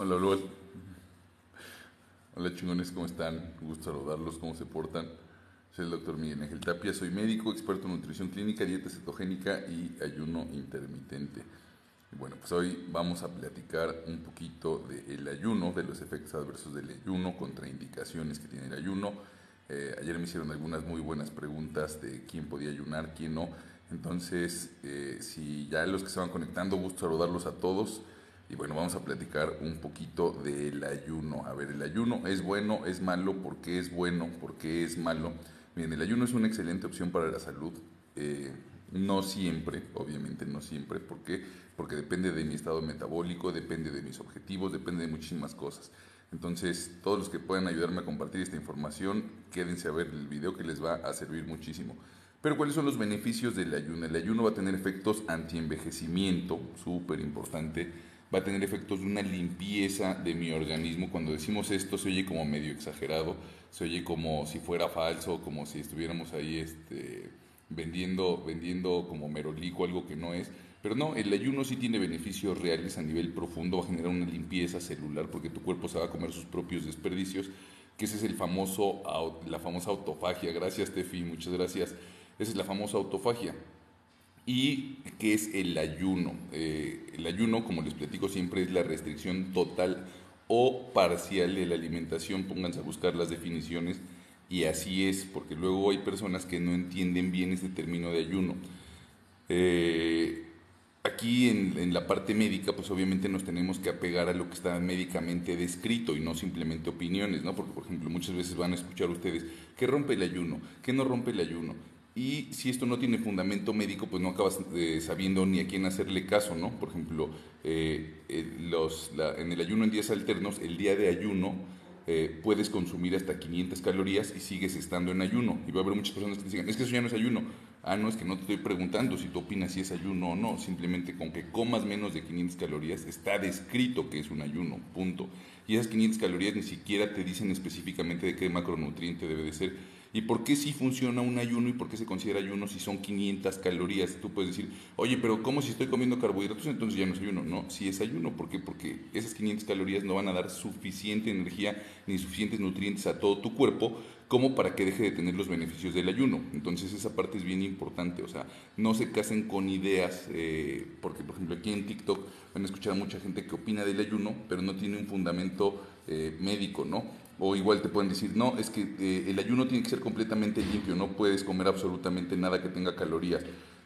Hola, hola Hola, chingones, ¿cómo están? gusto saludarlos, ¿cómo se portan? Soy el doctor Miguel Ángel Tapia, soy médico, experto en nutrición clínica, dieta cetogénica y ayuno intermitente. bueno, pues hoy vamos a platicar un poquito del el ayuno, de los efectos adversos del ayuno, contraindicaciones que tiene el ayuno. Eh, ayer me hicieron algunas muy buenas preguntas de quién podía ayunar, quién no. Entonces, eh, si ya los que se van conectando, gusto saludarlos a todos. Y bueno, vamos a platicar un poquito del ayuno. A ver, el ayuno es bueno, es malo, ¿por qué es bueno? ¿Por qué es malo? Bien, el ayuno es una excelente opción para la salud. Eh, no siempre, obviamente no siempre, ¿por qué? Porque depende de mi estado metabólico, depende de mis objetivos, depende de muchísimas cosas. Entonces, todos los que puedan ayudarme a compartir esta información, quédense a ver el video que les va a servir muchísimo. Pero ¿cuáles son los beneficios del ayuno? El ayuno va a tener efectos antienvejecimiento, súper importante va a tener efectos de una limpieza de mi organismo. Cuando decimos esto se oye como medio exagerado, se oye como si fuera falso, como si estuviéramos ahí este, vendiendo, vendiendo como merolico algo que no es. Pero no, el ayuno sí tiene beneficios reales a nivel profundo, va a generar una limpieza celular porque tu cuerpo se va a comer sus propios desperdicios, que ese es el famoso, la famosa autofagia. Gracias, Tefi, muchas gracias. Esa es la famosa autofagia ¿Y qué es el ayuno? Eh, el ayuno, como les platico siempre, es la restricción total o parcial de la alimentación. Pónganse a buscar las definiciones y así es, porque luego hay personas que no entienden bien este término de ayuno. Eh, aquí en, la parte médica, pues obviamente nos tenemos que apegar a lo que está médicamente descrito y no simplemente opiniones, ¿no? Porque, por ejemplo, muchas veces van a escuchar ustedes, ¿qué rompe el ayuno? ¿Qué no rompe el ayuno? Y si esto no tiene fundamento médico, pues no acabas eh, sabiendo ni a quién hacerle caso, ¿no? Por ejemplo, eh, eh, los, en el ayuno en días alternos, el día de ayuno puedes consumir hasta 500 calorías y sigues estando en ayuno. Y va a haber muchas personas que te digan, es que eso ya no es ayuno. Ah, no, es que no te estoy preguntando si tú opinas si es ayuno o no. Simplemente con que comas menos de 500 calorías está descrito que es un ayuno, punto. Y esas 500 calorías ni siquiera te dicen específicamente de qué macronutriente debe de ser ¿Y por qué sí funciona un ayuno y por qué se considera ayuno si son 500 calorías? Tú puedes decir, oye, pero ¿cómo si estoy comiendo carbohidratos entonces ya no es ayuno? No, sí es ayuno. ¿Por qué? Porque esas 500 calorías no van a dar suficiente energía ni suficientes nutrientes a todo tu cuerpo como para que deje de tener los beneficios del ayuno. Entonces esa parte es bien importante, o sea, no se casen con ideas, eh, porque por ejemplo aquí en TikTok van a escuchar a mucha gente que opina del ayuno, pero no tiene un fundamento eh, médico, ¿no? O igual te pueden decir, no, es que eh, el ayuno tiene que ser completamente limpio, no puedes comer absolutamente nada que tenga calorías.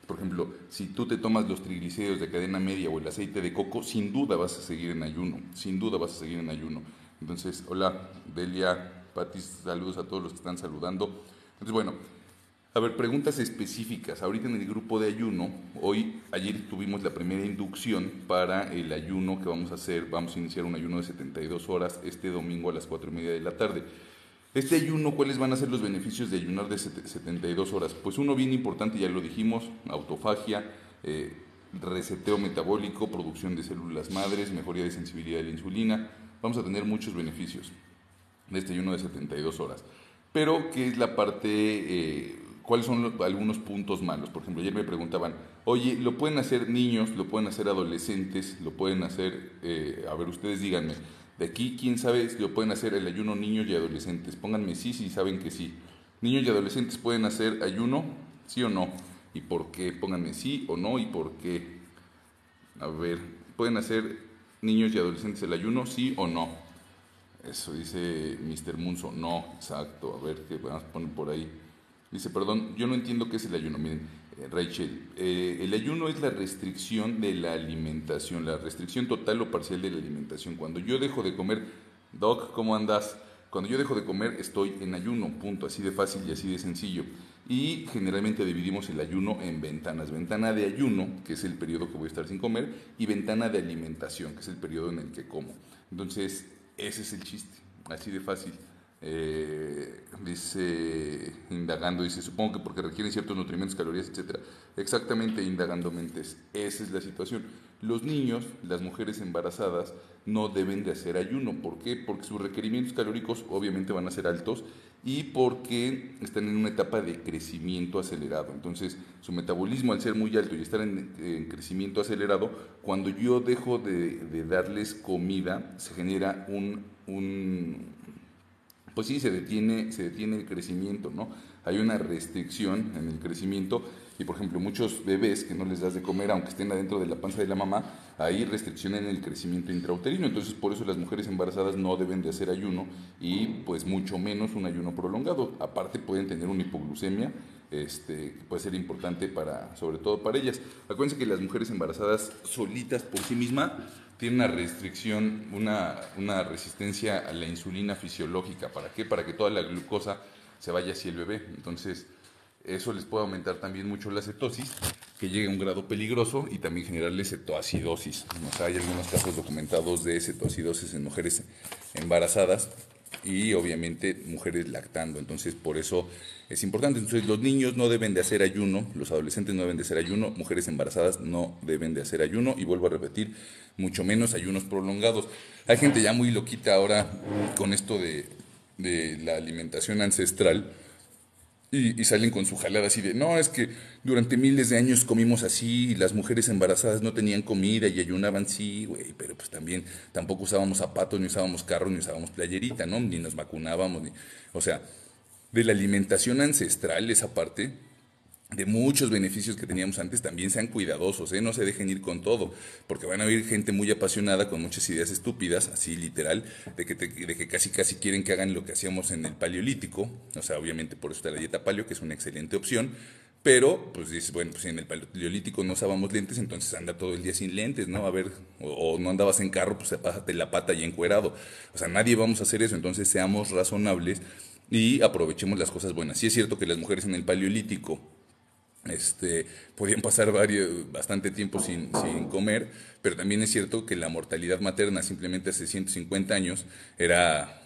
Por ejemplo, si tú te tomas los triglicéridos de cadena media o el aceite de coco, sin duda vas a seguir en ayuno, sin duda vas a seguir en ayuno. Entonces, hola, Delia, Patis, saludos a todos los que están saludando. Entonces, bueno, a ver, preguntas específicas. Ahorita en el grupo de ayuno, hoy, ayer tuvimos la primera inducción para el ayuno que vamos a hacer. Vamos a iniciar un ayuno de 72 horas este domingo a las 4 y media de la tarde. Este ayuno, ¿cuáles van a ser los beneficios de ayunar de 72 horas? Pues uno bien importante, ya lo dijimos, autofagia, eh, reseteo metabólico, producción de células madres, mejoría de sensibilidad de la insulina. Vamos a tener muchos beneficios de este ayuno de 72 horas. Pero, ¿qué es la parte... Eh, cuáles son algunos puntos malos. Por ejemplo, ayer me preguntaban, oye, ¿lo pueden hacer niños, lo pueden hacer adolescentes, lo pueden hacer, eh, a ver, ustedes díganme, de aquí, quién sabe, si lo pueden hacer el ayuno niños y adolescentes. Pónganme sí, si saben que sí. Niños y adolescentes pueden hacer ayuno, sí o no. ¿Y por qué? Pónganme sí o no y por qué. A ver, ¿pueden hacer niños y adolescentes el ayuno, sí o no? Eso dice Mr. Munso, no, exacto. A ver, ¿qué a poner por ahí? Dice, perdón, yo no entiendo qué es el ayuno. Miren, eh, Rachel, eh, el ayuno es la restricción de la alimentación, la restricción total o parcial de la alimentación. Cuando yo dejo de comer, Doc, ¿cómo andas? Cuando yo dejo de comer estoy en ayuno, punto, así de fácil y así de sencillo. Y generalmente dividimos el ayuno en ventanas. Ventana de ayuno, que es el periodo que voy a estar sin comer, y ventana de alimentación, que es el periodo en el que como. Entonces, ese es el chiste, así de fácil. Eh, dice, indagando, dice, supongo que porque requieren ciertos nutrientes, calorías, etc. Exactamente, indagando mentes. Esa es la situación. Los niños, las mujeres embarazadas, no deben de hacer ayuno. ¿Por qué? Porque sus requerimientos calóricos obviamente van a ser altos y porque están en una etapa de crecimiento acelerado. Entonces, su metabolismo al ser muy alto y estar en, crecimiento acelerado, cuando yo dejo de, darles comida, se genera un pues sí, se detiene, se detiene el crecimiento, ¿no? Hay una restricción en el crecimiento y, por ejemplo, muchos bebés que no les das de comer, aunque estén adentro de la panza de la mamá, hay restricción en el crecimiento intrauterino. Entonces, por eso las mujeres embarazadas no deben de hacer ayuno y, pues, mucho menos un ayuno prolongado. Aparte, pueden tener una hipoglucemia, este, que puede ser importante para, sobre todo para ellas. Acuérdense que las mujeres embarazadas solitas por sí misma tiene una restricción, una, resistencia a la insulina fisiológica. ¿Para qué? Para que toda la glucosa se vaya hacia el bebé. Entonces, eso les puede aumentar también mucho la cetosis, que llegue a un grado peligroso y también generarle cetoacidosis. hay algunos casos documentados de cetoacidosis en mujeres embarazadas y obviamente mujeres lactando. Entonces, por eso es importante. Entonces, los niños no deben de hacer ayuno, los adolescentes no deben de hacer ayuno, mujeres embarazadas no deben de hacer ayuno. Y vuelvo a repetir, mucho menos ayunos prolongados. Hay gente ya muy loquita ahora con esto de, la alimentación ancestral y, salen con su jalada así de, no, es que durante miles de años comimos así y las mujeres embarazadas no tenían comida y ayunaban, sí, güey, pero pues también tampoco usábamos zapatos, ni usábamos carro, ni usábamos playerita, ¿no? Ni nos vacunábamos, o sea, de la alimentación ancestral esa parte de muchos beneficios que teníamos antes, también sean cuidadosos, ¿eh? no se dejen ir con todo, porque van a haber gente muy apasionada con muchas ideas estúpidas, así literal, de que, casi casi quieren que hagan lo que hacíamos en el paleolítico, o sea, obviamente por eso está la dieta paleo, que es una excelente opción, pero, pues dices, bueno, pues en el paleolítico no usábamos lentes, entonces anda todo el día sin lentes, ¿no? A ver, o, no andabas en carro, pues pásate la pata y encuerado. O sea, nadie vamos a hacer eso, entonces seamos razonables y aprovechemos las cosas buenas. Si es cierto que las mujeres en el paleolítico este, podían pasar varios, bastante tiempo sin, comer, pero también es cierto que la mortalidad materna simplemente hace 150 años era,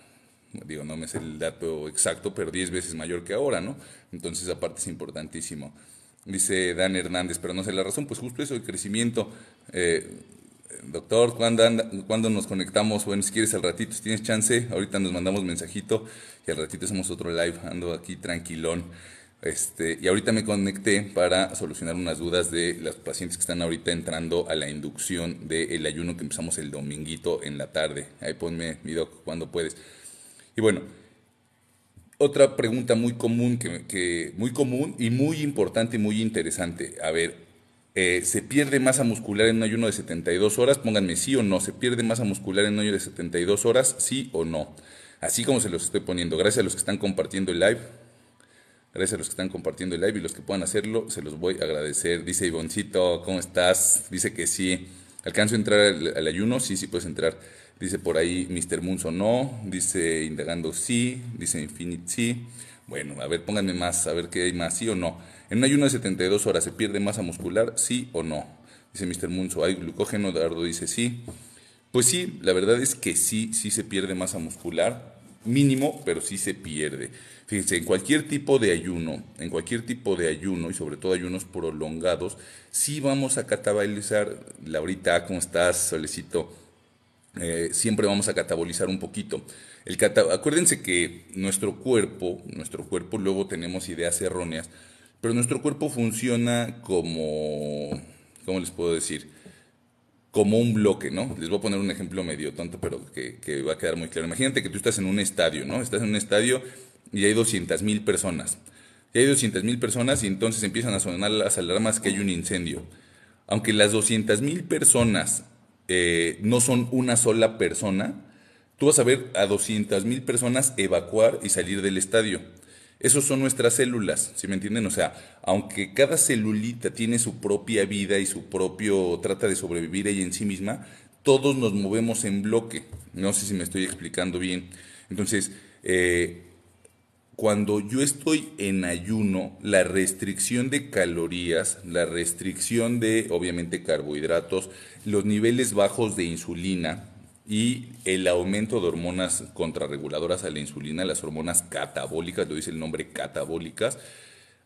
digo, no me sé el dato exacto, pero 10 veces mayor que ahora, ¿no? Entonces, aparte es importantísimo. Dice Dan Hernández, pero no sé la razón, pues justo eso, el crecimiento. Eh, doctor, ¿cuándo, anda, ¿cuándo, nos conectamos? Bueno, si quieres al ratito, si tienes chance, ahorita nos mandamos mensajito y al ratito hacemos otro live, ando aquí tranquilón. Este, y ahorita me conecté para solucionar unas dudas de las pacientes que están ahorita entrando a la inducción del ayuno que empezamos el dominguito en la tarde. Ahí ponme mi doc cuando puedes. Y bueno, otra pregunta muy común, que, muy común y muy importante y muy interesante. A ver, eh, ¿se pierde masa muscular en un ayuno de 72 horas? Pónganme sí o no. ¿Se pierde masa muscular en un ayuno de 72 horas? Sí o no. Así como se los estoy poniendo. Gracias a los que están compartiendo el live. Gracias a los que están compartiendo el live y los que puedan hacerlo, se los voy a agradecer. Dice Ivoncito, ¿cómo estás? Dice que sí. ¿Alcanzo a entrar al, ayuno? Sí, sí puedes entrar. Dice por ahí Mr. Munzo no. Dice Indagando sí. Dice Infinite sí. Bueno, a ver, pónganme más, a ver qué hay más, sí o no. En un ayuno de 72 horas, ¿se pierde masa muscular? Sí o no. Dice Mr. Munzo, ¿hay glucógeno? Dardo dice sí. Pues sí, la verdad es que sí, sí se pierde masa muscular. Mínimo, pero sí se pierde. Fíjense, en cualquier tipo de ayuno, en cualquier tipo de ayuno y sobre todo ayunos prolongados, sí vamos a catabolizar, Laurita, ¿cómo estás, Solecito? Eh, siempre vamos a catabolizar un poquito. El acuérdense que nuestro cuerpo, nuestro cuerpo luego tenemos ideas erróneas, pero nuestro cuerpo funciona como, ¿cómo les puedo decir? como un bloque, ¿no? Les voy a poner un ejemplo medio tonto, pero que, que, va a quedar muy claro. Imagínate que tú estás en un estadio, ¿no? Estás en un estadio y hay 200.000 personas. Y hay 200.000 personas y entonces empiezan a sonar las alarmas que hay un incendio. Aunque las 200.000 personas eh, no son una sola persona, tú vas a ver a 200.000 personas evacuar y salir del estadio. Esos son nuestras células, si me entienden? O sea, aunque cada celulita tiene su propia vida y su propio trata de sobrevivir ella en sí misma, todos nos movemos en bloque. No sé si me estoy explicando bien. Entonces, eh, cuando yo estoy en ayuno, la restricción de calorías, la restricción de, obviamente, carbohidratos, los niveles bajos de insulina y el aumento de hormonas contrarreguladoras a la insulina, las hormonas catabólicas, lo dice el nombre catabólicas,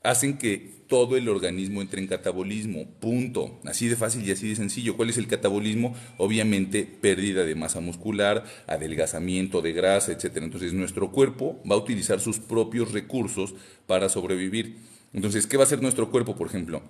hacen que todo el organismo entre en catabolismo, punto. Así de fácil y así de sencillo. ¿Cuál es el catabolismo? Obviamente pérdida de masa muscular, adelgazamiento de grasa, etc. Entonces nuestro cuerpo va a utilizar sus propios recursos para sobrevivir. Entonces, ¿qué va a hacer nuestro cuerpo, por ejemplo?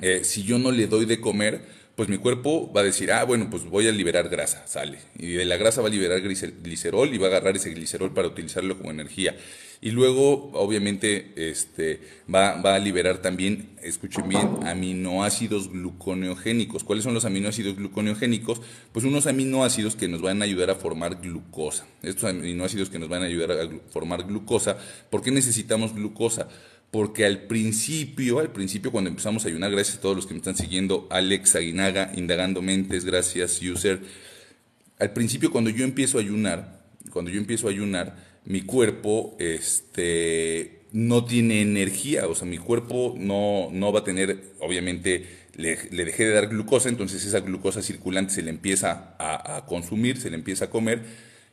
Eh, si yo no le doy de comer, pues mi cuerpo va a decir, ah, bueno, pues voy a liberar grasa, sale. Y de la grasa va a liberar glicerol y va a agarrar ese glicerol para utilizarlo como energía. Y luego, obviamente, este, va, a liberar también, escuchen bien, aminoácidos gluconeogénicos. ¿Cuáles son los aminoácidos gluconeogénicos? Pues unos aminoácidos que nos van a ayudar a formar glucosa. Estos aminoácidos que nos van a ayudar a formar glucosa. ¿Por qué necesitamos glucosa? Porque al principio, al principio cuando empezamos a ayunar, gracias a todos los que me están siguiendo, Alex Aguinaga, Indagando Mentes, gracias, User. Al principio cuando yo empiezo a ayunar, cuando yo empiezo a ayunar, mi cuerpo este, no tiene energía, o sea, mi cuerpo no, no va a tener, obviamente, le, dejé de dar glucosa, entonces esa glucosa circulante se le empieza a, consumir, se le empieza a comer,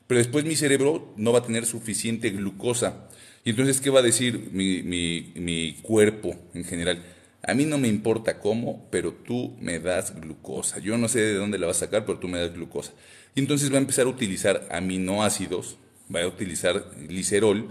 pero después mi cerebro no va a tener suficiente glucosa. Y entonces, ¿qué va a decir mi, mi, mi, cuerpo en general? A mí no me importa cómo, pero tú me das glucosa. Yo no sé de dónde la vas a sacar, pero tú me das glucosa. Y entonces va a empezar a utilizar aminoácidos va a utilizar glicerol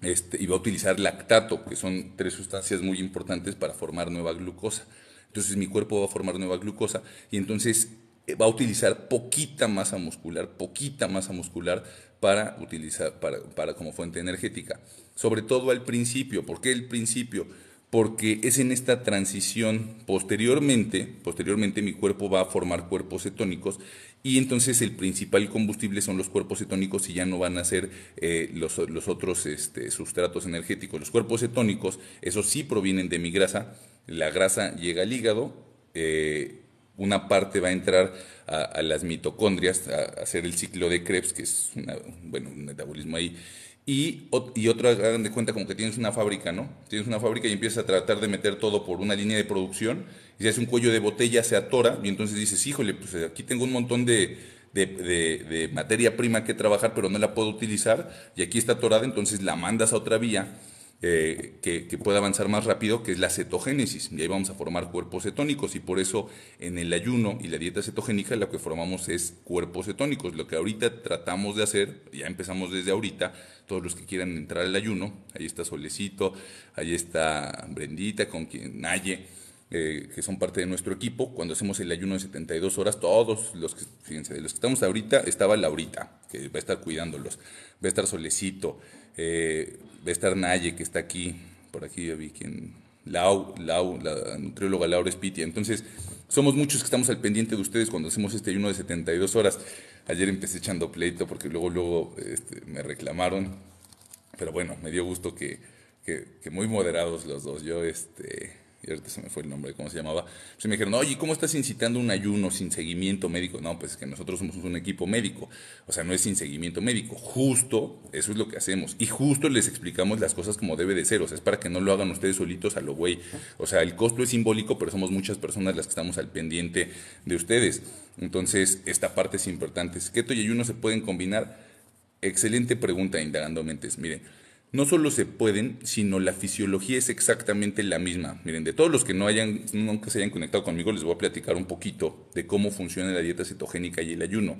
este, y va a utilizar lactato, que son tres sustancias muy importantes para formar nueva glucosa. Entonces mi cuerpo va a formar nueva glucosa y entonces eh, va a utilizar poquita masa muscular, poquita masa muscular para utilizar para, para como fuente energética. Sobre todo al principio, ¿por qué el principio? Porque es en esta transición posteriormente, posteriormente mi cuerpo va a formar cuerpos cetónicos y entonces el principal combustible son los cuerpos cetónicos y ya no van a ser eh, los, los, otros este, sustratos energéticos. Los cuerpos cetónicos, esos sí provienen de mi grasa, la grasa llega al hígado, eh, una parte va a entrar a, las mitocondrias, a, hacer el ciclo de Krebs, que es una, bueno, un metabolismo ahí y, otra, hagan de cuenta como que tienes una fábrica, ¿no? Tienes una fábrica y empiezas a tratar de meter todo por una línea de producción y se hace un cuello de botella, se atora y entonces dices, híjole, pues eh, aquí tengo un montón de, de, de materia prima que trabajar, pero no la puedo utilizar y aquí está atorada, entonces la mandas a otra vía eh, que, que pueda avanzar más rápido, que es la cetogénesis. Y ahí vamos a formar cuerpos cetónicos. Y por eso en el ayuno y la dieta cetogénica lo que formamos es cuerpos cetónicos. Lo que ahorita tratamos de hacer, ya empezamos desde ahorita, todos los que quieran entrar al ayuno, ahí está Solecito, ahí está Brendita, con quien Naye eh, que son parte de nuestro equipo, cuando hacemos el ayuno de 72 horas, todos los que, fíjense, de los que estamos ahorita, estaba Laurita, que va a estar cuidándolos, va a estar Solecito, eh, va a estar Naye, que está aquí, por aquí ya vi quien, Lau, Lau, la nutrióloga Laura Spitia. Entonces, somos muchos que estamos al pendiente de ustedes cuando hacemos este ayuno de 72 horas. Ayer empecé echando pleito porque luego, luego este, me reclamaron. Pero bueno, me dio gusto que muy moderados los dos. Yo, este, y ahorita se me fue el nombre, ¿cómo se llamaba? Se pues, me dijeron, oye, ¿cómo estás incitando un ayuno sin seguimiento médico? No, pues es que nosotros somos un equipo médico, o sea, no es sin seguimiento médico, justo eso es lo que hacemos y justo les explicamos las cosas como debe de ser, o sea, es para que no lo hagan ustedes solitos a lo güey, o sea, el costo es simbólico, pero somos muchas personas las que estamos al pendiente de ustedes, entonces esta parte es importante, keto y ayuno se pueden combinar, excelente pregunta indagando mentes, miren, no solo se pueden, sino la fisiología es exactamente la misma. Miren, de todos los que no hayan, nunca se hayan conectado conmigo, les voy a platicar un poquito de cómo funciona la dieta cetogénica y el ayuno.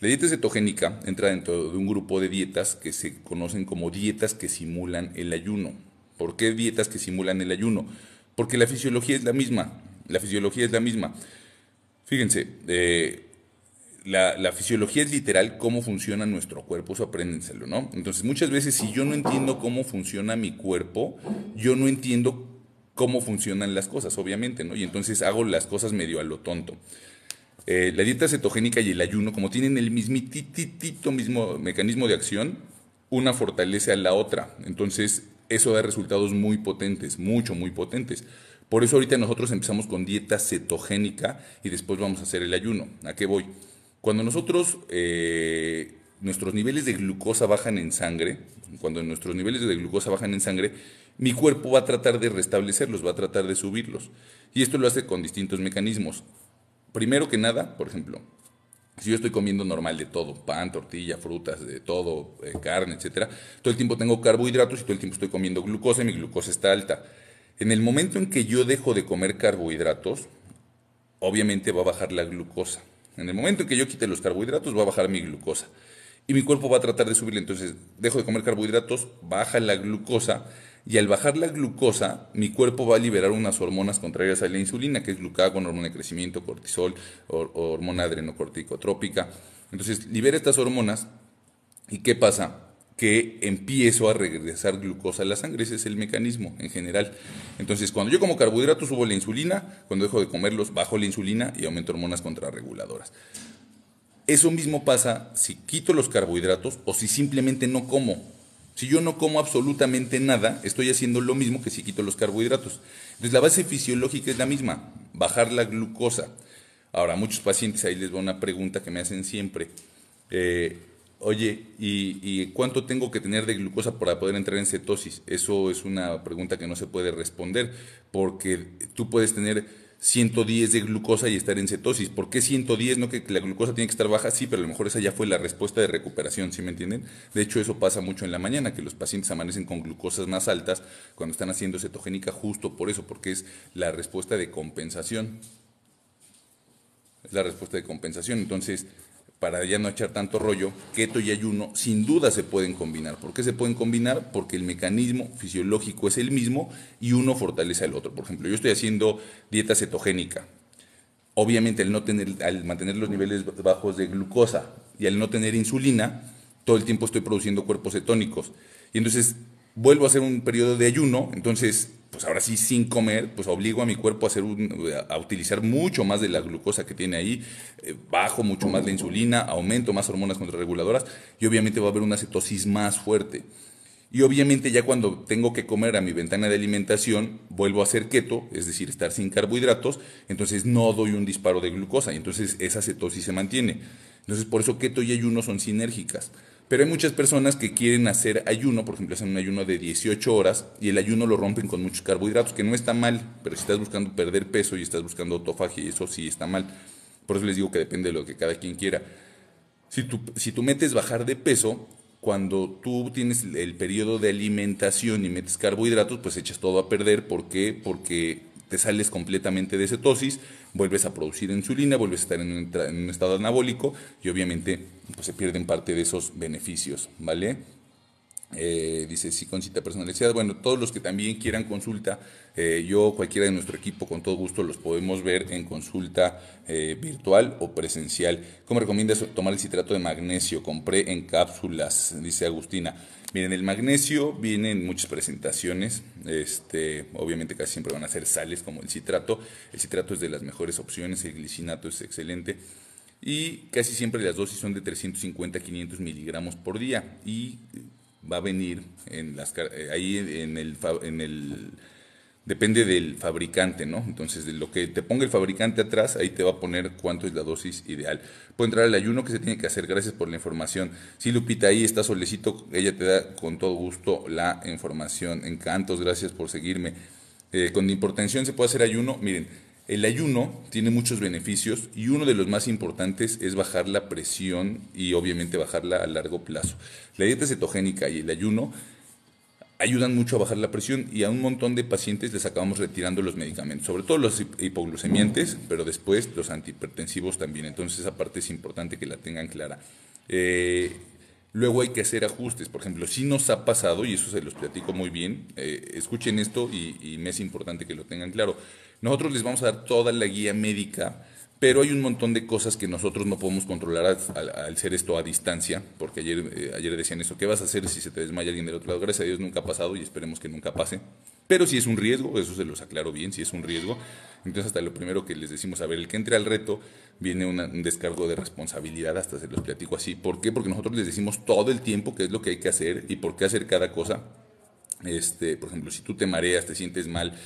La dieta cetogénica entra dentro de un grupo de dietas que se conocen como dietas que simulan el ayuno. ¿Por qué dietas que simulan el ayuno? Porque la fisiología es la misma. La fisiología es la misma. Fíjense, eh, la, fisiología es literal cómo funciona nuestro cuerpo, eso apréndenselo, ¿no? Entonces, muchas veces si yo no entiendo cómo funciona mi cuerpo, yo no entiendo cómo funcionan las cosas, obviamente, ¿no? Y entonces hago las cosas medio a lo tonto. Eh, la dieta cetogénica y el ayuno, como tienen el mismititito mismo mecanismo de acción, una fortalece a la otra. Entonces, eso da resultados muy potentes, mucho, muy potentes. Por eso ahorita nosotros empezamos con dieta cetogénica y después vamos a hacer el ayuno. ¿A qué voy? Cuando nosotros, eh, nuestros niveles de glucosa bajan en sangre, cuando nuestros niveles de glucosa bajan en sangre, mi cuerpo va a tratar de restablecerlos, va a tratar de subirlos. Y esto lo hace con distintos mecanismos. Primero que nada, por ejemplo, si yo estoy comiendo normal de todo, pan, tortilla, frutas, de todo, eh, carne, etcétera, todo el tiempo tengo carbohidratos y todo el tiempo estoy comiendo glucosa y mi glucosa está alta. En el momento en que yo dejo de comer carbohidratos, obviamente va a bajar la glucosa. En el momento en que yo quite los carbohidratos, va a bajar mi glucosa. Y mi cuerpo va a tratar de subirle. Entonces, dejo de comer carbohidratos, baja la glucosa. Y al bajar la glucosa, mi cuerpo va a liberar unas hormonas contrarias a la insulina, que es glucagón, hormona de crecimiento, cortisol, o hormona adrenocorticotrópica. Entonces, libera estas hormonas. ¿Y qué pasa? que empiezo a regresar glucosa a la sangre. Ese es el mecanismo en general. Entonces, cuando yo como carbohidratos subo la insulina, cuando dejo de comerlos bajo la insulina y aumento hormonas contrarreguladoras. Eso mismo pasa si quito los carbohidratos o si simplemente no como. Si yo no como absolutamente nada, estoy haciendo lo mismo que si quito los carbohidratos. Entonces, la base fisiológica es la misma, bajar la glucosa. Ahora, muchos pacientes, ahí les va una pregunta que me hacen siempre. Eh, Oye, ¿y, cuánto tengo que tener de glucosa para poder entrar en cetosis? Eso es una pregunta que no se puede responder, porque tú puedes tener 110 de glucosa y estar en cetosis. ¿Por qué 110? No que la glucosa tiene que estar baja, sí, pero a lo mejor esa ya fue la respuesta de recuperación, ¿sí me entienden? De hecho, eso pasa mucho en la mañana, que los pacientes amanecen con glucosas más altas cuando están haciendo cetogénica justo por eso, porque es la respuesta de compensación. Es la respuesta de compensación. Entonces, para ya no echar tanto rollo, keto y ayuno sin duda se pueden combinar. ¿Por qué se pueden combinar? Porque el mecanismo fisiológico es el mismo y uno fortalece al otro. Por ejemplo, yo estoy haciendo dieta cetogénica. Obviamente, al, al mantener los niveles bajos de glucosa y al no tener insulina, todo el tiempo estoy produciendo cuerpos cetónicos. Y entonces vuelvo a hacer un periodo de ayuno, entonces pues ahora sí sin comer, pues obligo a mi cuerpo a, hacer utilizar mucho más de la glucosa que tiene ahí, eh, bajo mucho más la insulina, aumento más hormonas contrarreguladoras y obviamente va a haber una cetosis más fuerte. Y obviamente ya cuando tengo que comer a mi ventana de alimentación, vuelvo a hacer keto, es decir, estar sin carbohidratos, entonces no doy un disparo de glucosa y entonces esa cetosis se mantiene. Entonces por eso keto y ayuno son sinérgicas. Pero hay muchas personas que quieren hacer ayuno, por ejemplo, hacen un ayuno de 18 horas y el ayuno lo rompen con muchos carbohidratos, que no está mal, pero si estás buscando perder peso y estás buscando autofagia, eso sí está mal. Por eso les digo que depende de lo que cada quien quiera. Si tú metes bajar de peso, cuando tú tienes el periodo de alimentación y metes carbohidratos, pues echas todo a perder. ¿Por qué? Porque te sales completamente de cetosis, vuelves a producir insulina, vuelves a estar en un, estado anabólico y obviamente pues, se pierden parte de esos beneficios, ¿vale? Eh, dice, sí, con cita personalizada. Bueno, todos los que también quieran consulta, eh, yo, cualquiera de nuestro equipo, con todo gusto los podemos ver en consulta eh, virtual o presencial. ¿Cómo recomiendas tomar el citrato de magnesio? Compré en cápsulas, dice Agustina. Miren, el magnesio viene en muchas presentaciones. Este, obviamente casi siempre van a ser sales como el citrato. El citrato es de las mejores opciones, el glicinato es excelente y casi siempre las dosis son de 350 a 500 miligramos por día y va a venir en las, eh, ahí en el, en el depende del fabricante, ¿no? Entonces, de lo que te ponga el fabricante atrás, ahí te va a poner cuánto es la dosis ideal. Puede entrar al ayuno que se tiene que hacer. Gracias por la información. si Lupita, ahí está Solecito. Ella te da con todo gusto la información. Encantos, gracias por seguirme. Eh, con importación se puede hacer ayuno. Miren, el ayuno tiene muchos beneficios y uno de los más importantes es bajar la presión y obviamente bajarla a largo plazo. La dieta cetogénica y el ayuno ayudan mucho a bajar la presión y a un montón de pacientes les acabamos retirando los medicamentos, sobre todo los hipoglucemiantes, pero después los antihipertensivos también. Entonces esa parte es importante que la tengan clara. Eh, luego hay que hacer ajustes, por ejemplo, si nos ha pasado, y eso se los platico muy bien, eh, escuchen esto y, y me es importante que lo tengan claro. Nosotros les vamos a dar toda la guía médica, pero hay un montón de cosas que nosotros no podemos controlar al, ser esto a distancia, porque ayer, eh, ayer decían eso, ¿qué vas a hacer si se te desmaya alguien del otro lado? Gracias a Dios nunca ha pasado y esperemos que nunca pase. Pero si es un riesgo, eso se los aclaro bien, si es un riesgo. Entonces hasta lo primero que les decimos, a ver, el que entre al reto viene un descargo de responsabilidad, hasta se los platico así. ¿Por qué? Porque nosotros les decimos todo el tiempo qué es lo que hay que hacer y por qué hacer cada cosa. Este, por ejemplo, si tú te mareas, te sientes mal,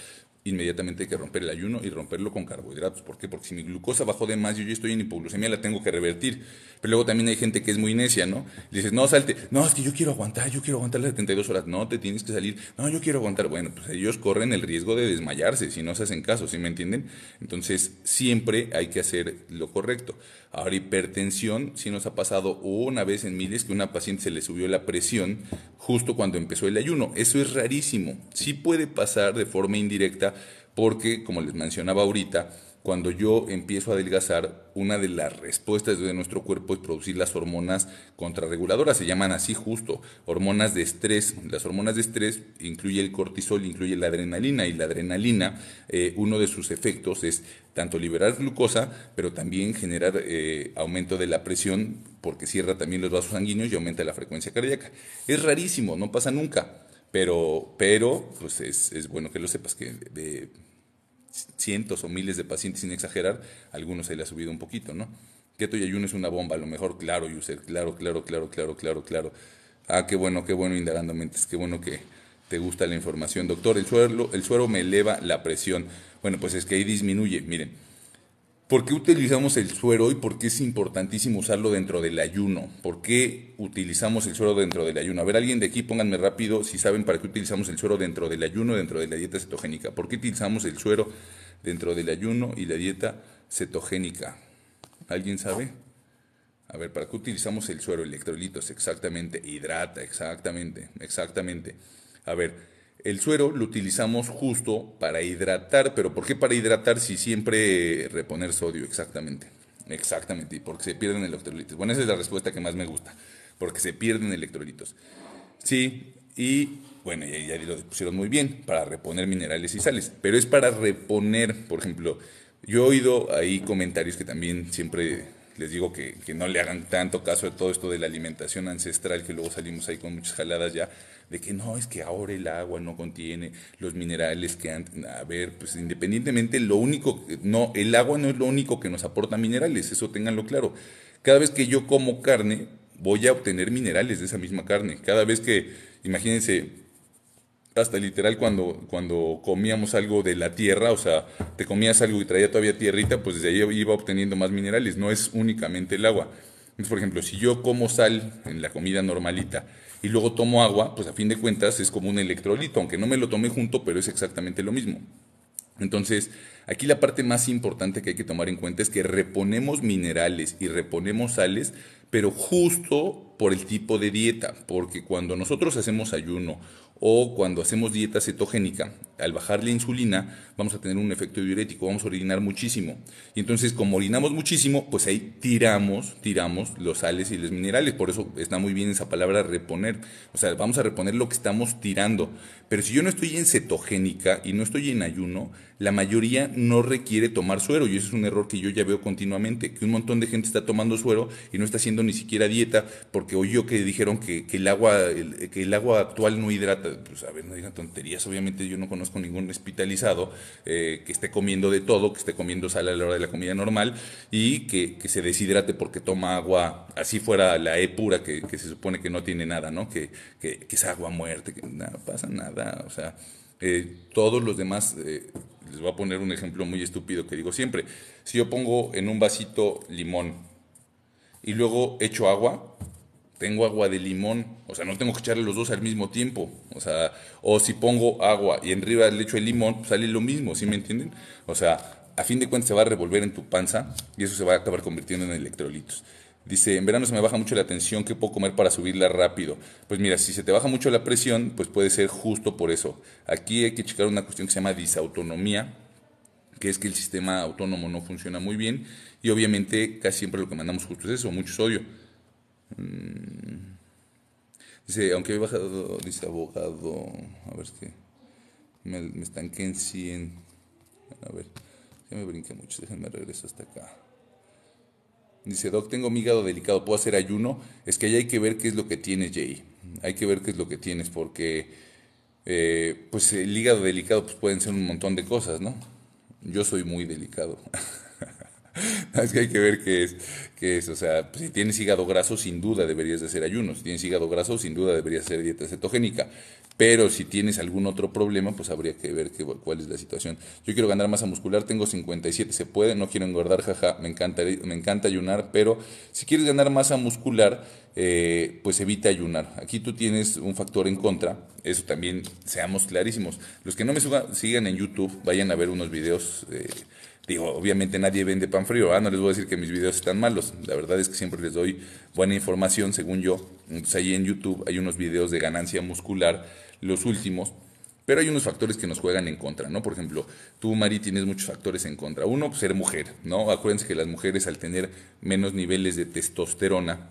inmediatamente hay que romper el ayuno y romperlo con carbohidratos. ¿Por qué? Porque si mi glucosa bajó de más, yo ya estoy en hipoglucemia, la tengo que revertir. Pero luego también hay gente que es muy necia, ¿no? dices, no, salte, no, es que yo quiero aguantar, yo quiero aguantar las 72 horas, no, te tienes que salir, no, yo quiero aguantar. Bueno, pues ellos corren el riesgo de desmayarse si no se hacen caso, ¿sí me entienden? Entonces, siempre hay que hacer lo correcto. Ahora, hipertensión, si nos ha pasado una vez en miles que una paciente se le subió la presión justo cuando empezó el ayuno. Eso es rarísimo. Sí puede pasar de forma indirecta porque, como les mencionaba ahorita, cuando yo empiezo a adelgazar, una de las respuestas de nuestro cuerpo es producir las hormonas contrarreguladoras, se llaman así justo, hormonas de estrés. Las hormonas de estrés incluye el cortisol, incluye la adrenalina, y la adrenalina, eh, uno de sus efectos es tanto liberar glucosa, pero también generar eh, aumento de la presión, porque cierra también los vasos sanguíneos y aumenta la frecuencia cardíaca. Es rarísimo, no pasa nunca pero, pero pues es, es bueno que lo sepas, que de cientos o miles de pacientes, sin exagerar, algunos se le ha subido un poquito, ¿no? Keto y ayuno es una bomba, a lo mejor, claro, user, claro, claro, claro, claro, claro, claro. Ah, qué bueno, qué bueno indagando mentes, qué bueno que te gusta la información. Doctor, el suero, el suero me eleva la presión. Bueno, pues es que ahí disminuye, miren ¿Por qué utilizamos el suero y por qué es importantísimo usarlo dentro del ayuno? ¿Por qué utilizamos el suero dentro del ayuno? A ver, alguien de aquí pónganme rápido si saben para qué utilizamos el suero dentro del ayuno, dentro de la dieta cetogénica. ¿Por qué utilizamos el suero dentro del ayuno y la dieta cetogénica? ¿Alguien sabe? A ver, ¿para qué utilizamos el suero? Electrolitos, exactamente. Hidrata, exactamente, exactamente. A ver, el suero lo utilizamos justo para hidratar, pero ¿por qué para hidratar si siempre reponer sodio? Exactamente, exactamente, porque se pierden electrolitos. Bueno, esa es la respuesta que más me gusta, porque se pierden electrolitos. Sí, y bueno, ya, ahí lo pusieron muy bien, para reponer minerales y sales, pero es para reponer, por ejemplo, yo he oído ahí comentarios que también siempre les digo que, que no le hagan tanto caso a todo esto de la alimentación ancestral, que luego salimos ahí con muchas jaladas ya de que no, es que ahora el agua no contiene los minerales que antes, a ver, pues independientemente, lo único, no, el agua no es lo único que nos aporta minerales, eso ténganlo claro. Cada vez que yo como carne, voy a obtener minerales de esa misma carne. Cada vez que, imagínense, hasta literal cuando, cuando comíamos algo de la tierra, o sea, te comías algo y traía todavía tierrita, pues desde ahí iba obteniendo más minerales, no es únicamente el agua. Entonces, por ejemplo, si yo como sal en la comida normalita y luego tomo agua, pues a fin de cuentas es como un electrolito, aunque no me lo tomé junto, pero es exactamente lo mismo. Entonces, aquí la parte más importante que hay que tomar en cuenta es que reponemos minerales y reponemos sales, pero justo por el tipo de dieta, porque cuando nosotros hacemos ayuno o cuando hacemos dieta cetogénica, al bajar la insulina vamos a tener un efecto diurético, vamos a orinar muchísimo. Y entonces como orinamos muchísimo, pues ahí tiramos, tiramos los sales y los minerales. Por eso está muy bien esa palabra reponer. O sea, vamos a reponer lo que estamos tirando. Pero si yo no estoy en cetogénica y no estoy en ayuno, la mayoría no requiere tomar suero y eso es un error que yo ya veo continuamente, que un montón de gente está tomando suero y no está haciendo ni siquiera dieta porque yo que dijeron que, el, agua, que el agua actual no hidrata. Pues a ver, no digan tonterías, obviamente yo no conozco ningún hospitalizado eh, que esté comiendo de todo, que esté comiendo sal a la hora de la comida normal y que, se deshidrate porque toma agua, así fuera la E pura que, se supone que no tiene nada, ¿no? Que, que, es agua muerte, que nada, pasa nada, o sea... Eh, todos los demás eh, les voy a poner un ejemplo muy estúpido que digo siempre. Si yo pongo en un vasito limón y luego echo agua, tengo agua de limón, o sea, no tengo que echarle los dos al mismo tiempo, o sea, o si pongo agua y arriba le echo el limón, pues, sale lo mismo, ¿sí me entienden? O sea, a fin de cuentas se va a revolver en tu panza y eso se va a acabar convirtiendo en electrolitos. Dice, en verano se me baja mucho la tensión, ¿qué puedo comer para subirla rápido? Pues mira, si se te baja mucho la presión, pues puede ser justo por eso. Aquí hay que checar una cuestión que se llama disautonomía, que es que el sistema autónomo no funciona muy bien y obviamente casi siempre lo que mandamos justo es eso, mucho sodio. Mm. Dice, aunque he bajado, dice abogado, a ver qué, me, me estanqué en 100, a ver, ya me brinqué mucho, déjenme regreso hasta acá. Dice, Doc, tengo mi hígado delicado, ¿puedo hacer ayuno? Es que ahí hay que ver qué es lo que tienes, Jay. Hay que ver qué es lo que tienes, porque eh, pues el hígado delicado pues pueden ser un montón de cosas, ¿no? Yo soy muy delicado. es que hay que ver qué es, qué O sea, pues, si tienes hígado graso, sin duda deberías de hacer ayuno. Si tienes hígado graso, sin duda deberías hacer dieta cetogénica. Pero si tienes algún otro problema, pues habría que ver cuál es la situación. Yo quiero ganar masa muscular, tengo 57, se puede, no quiero engordar, jaja, me encanta, me encanta ayunar, pero si quieres ganar masa muscular, eh, pues evita ayunar. Aquí tú tienes un factor en contra, eso también seamos clarísimos. Los que no me sigan en YouTube, vayan a ver unos videos. Eh, digo, obviamente nadie vende pan frío, ¿ah? no les voy a decir que mis videos están malos. La verdad es que siempre les doy buena información, según yo. Pues ahí en YouTube hay unos videos de ganancia muscular los últimos. Pero hay unos factores que nos juegan en contra, ¿no? Por ejemplo, tú, Mari, tienes muchos factores en contra. Uno, ser mujer, ¿no? Acuérdense que las mujeres al tener menos niveles de testosterona,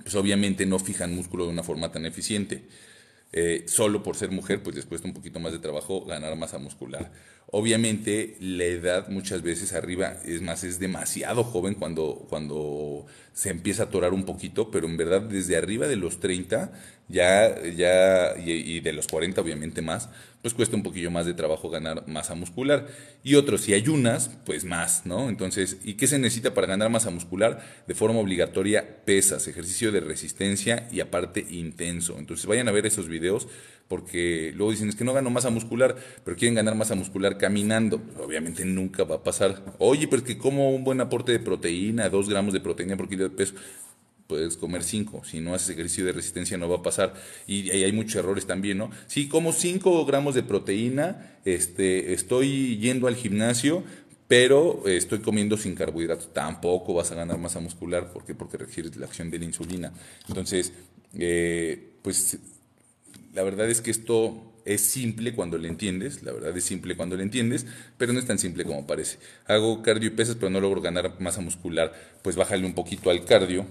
pues obviamente no fijan músculo de una forma tan eficiente. Eh, solo por ser mujer, pues les cuesta un poquito más de trabajo ganar masa muscular. Obviamente la edad muchas veces arriba, es más, es demasiado joven cuando, cuando se empieza a atorar un poquito, pero en verdad desde arriba de los 30 ya, ya y, y de los 40 obviamente más, pues cuesta un poquillo más de trabajo ganar masa muscular. Y otros, si ayunas, pues más, ¿no? Entonces, ¿y qué se necesita para ganar masa muscular? De forma obligatoria, pesas, ejercicio de resistencia y aparte intenso. Entonces, vayan a ver esos videos porque luego dicen, es que no gano masa muscular, pero quieren ganar masa muscular caminando. Obviamente nunca va a pasar. Oye, pero es que como un buen aporte de proteína, dos gramos de proteína por kilo de peso puedes comer cinco. Si no haces ejercicio de resistencia no va a pasar. Y, hay muchos errores también, ¿no? Si como 5 gramos de proteína, este, estoy yendo al gimnasio, pero estoy comiendo sin carbohidratos, tampoco vas a ganar masa muscular. ¿Por qué? Porque requieres la acción de la insulina. Entonces, eh, pues la verdad es que esto es simple cuando le entiendes, la verdad es simple cuando lo entiendes, pero no es tan simple como parece. Hago cardio y pesas, pero no logro ganar masa muscular, pues bájale un poquito al cardio,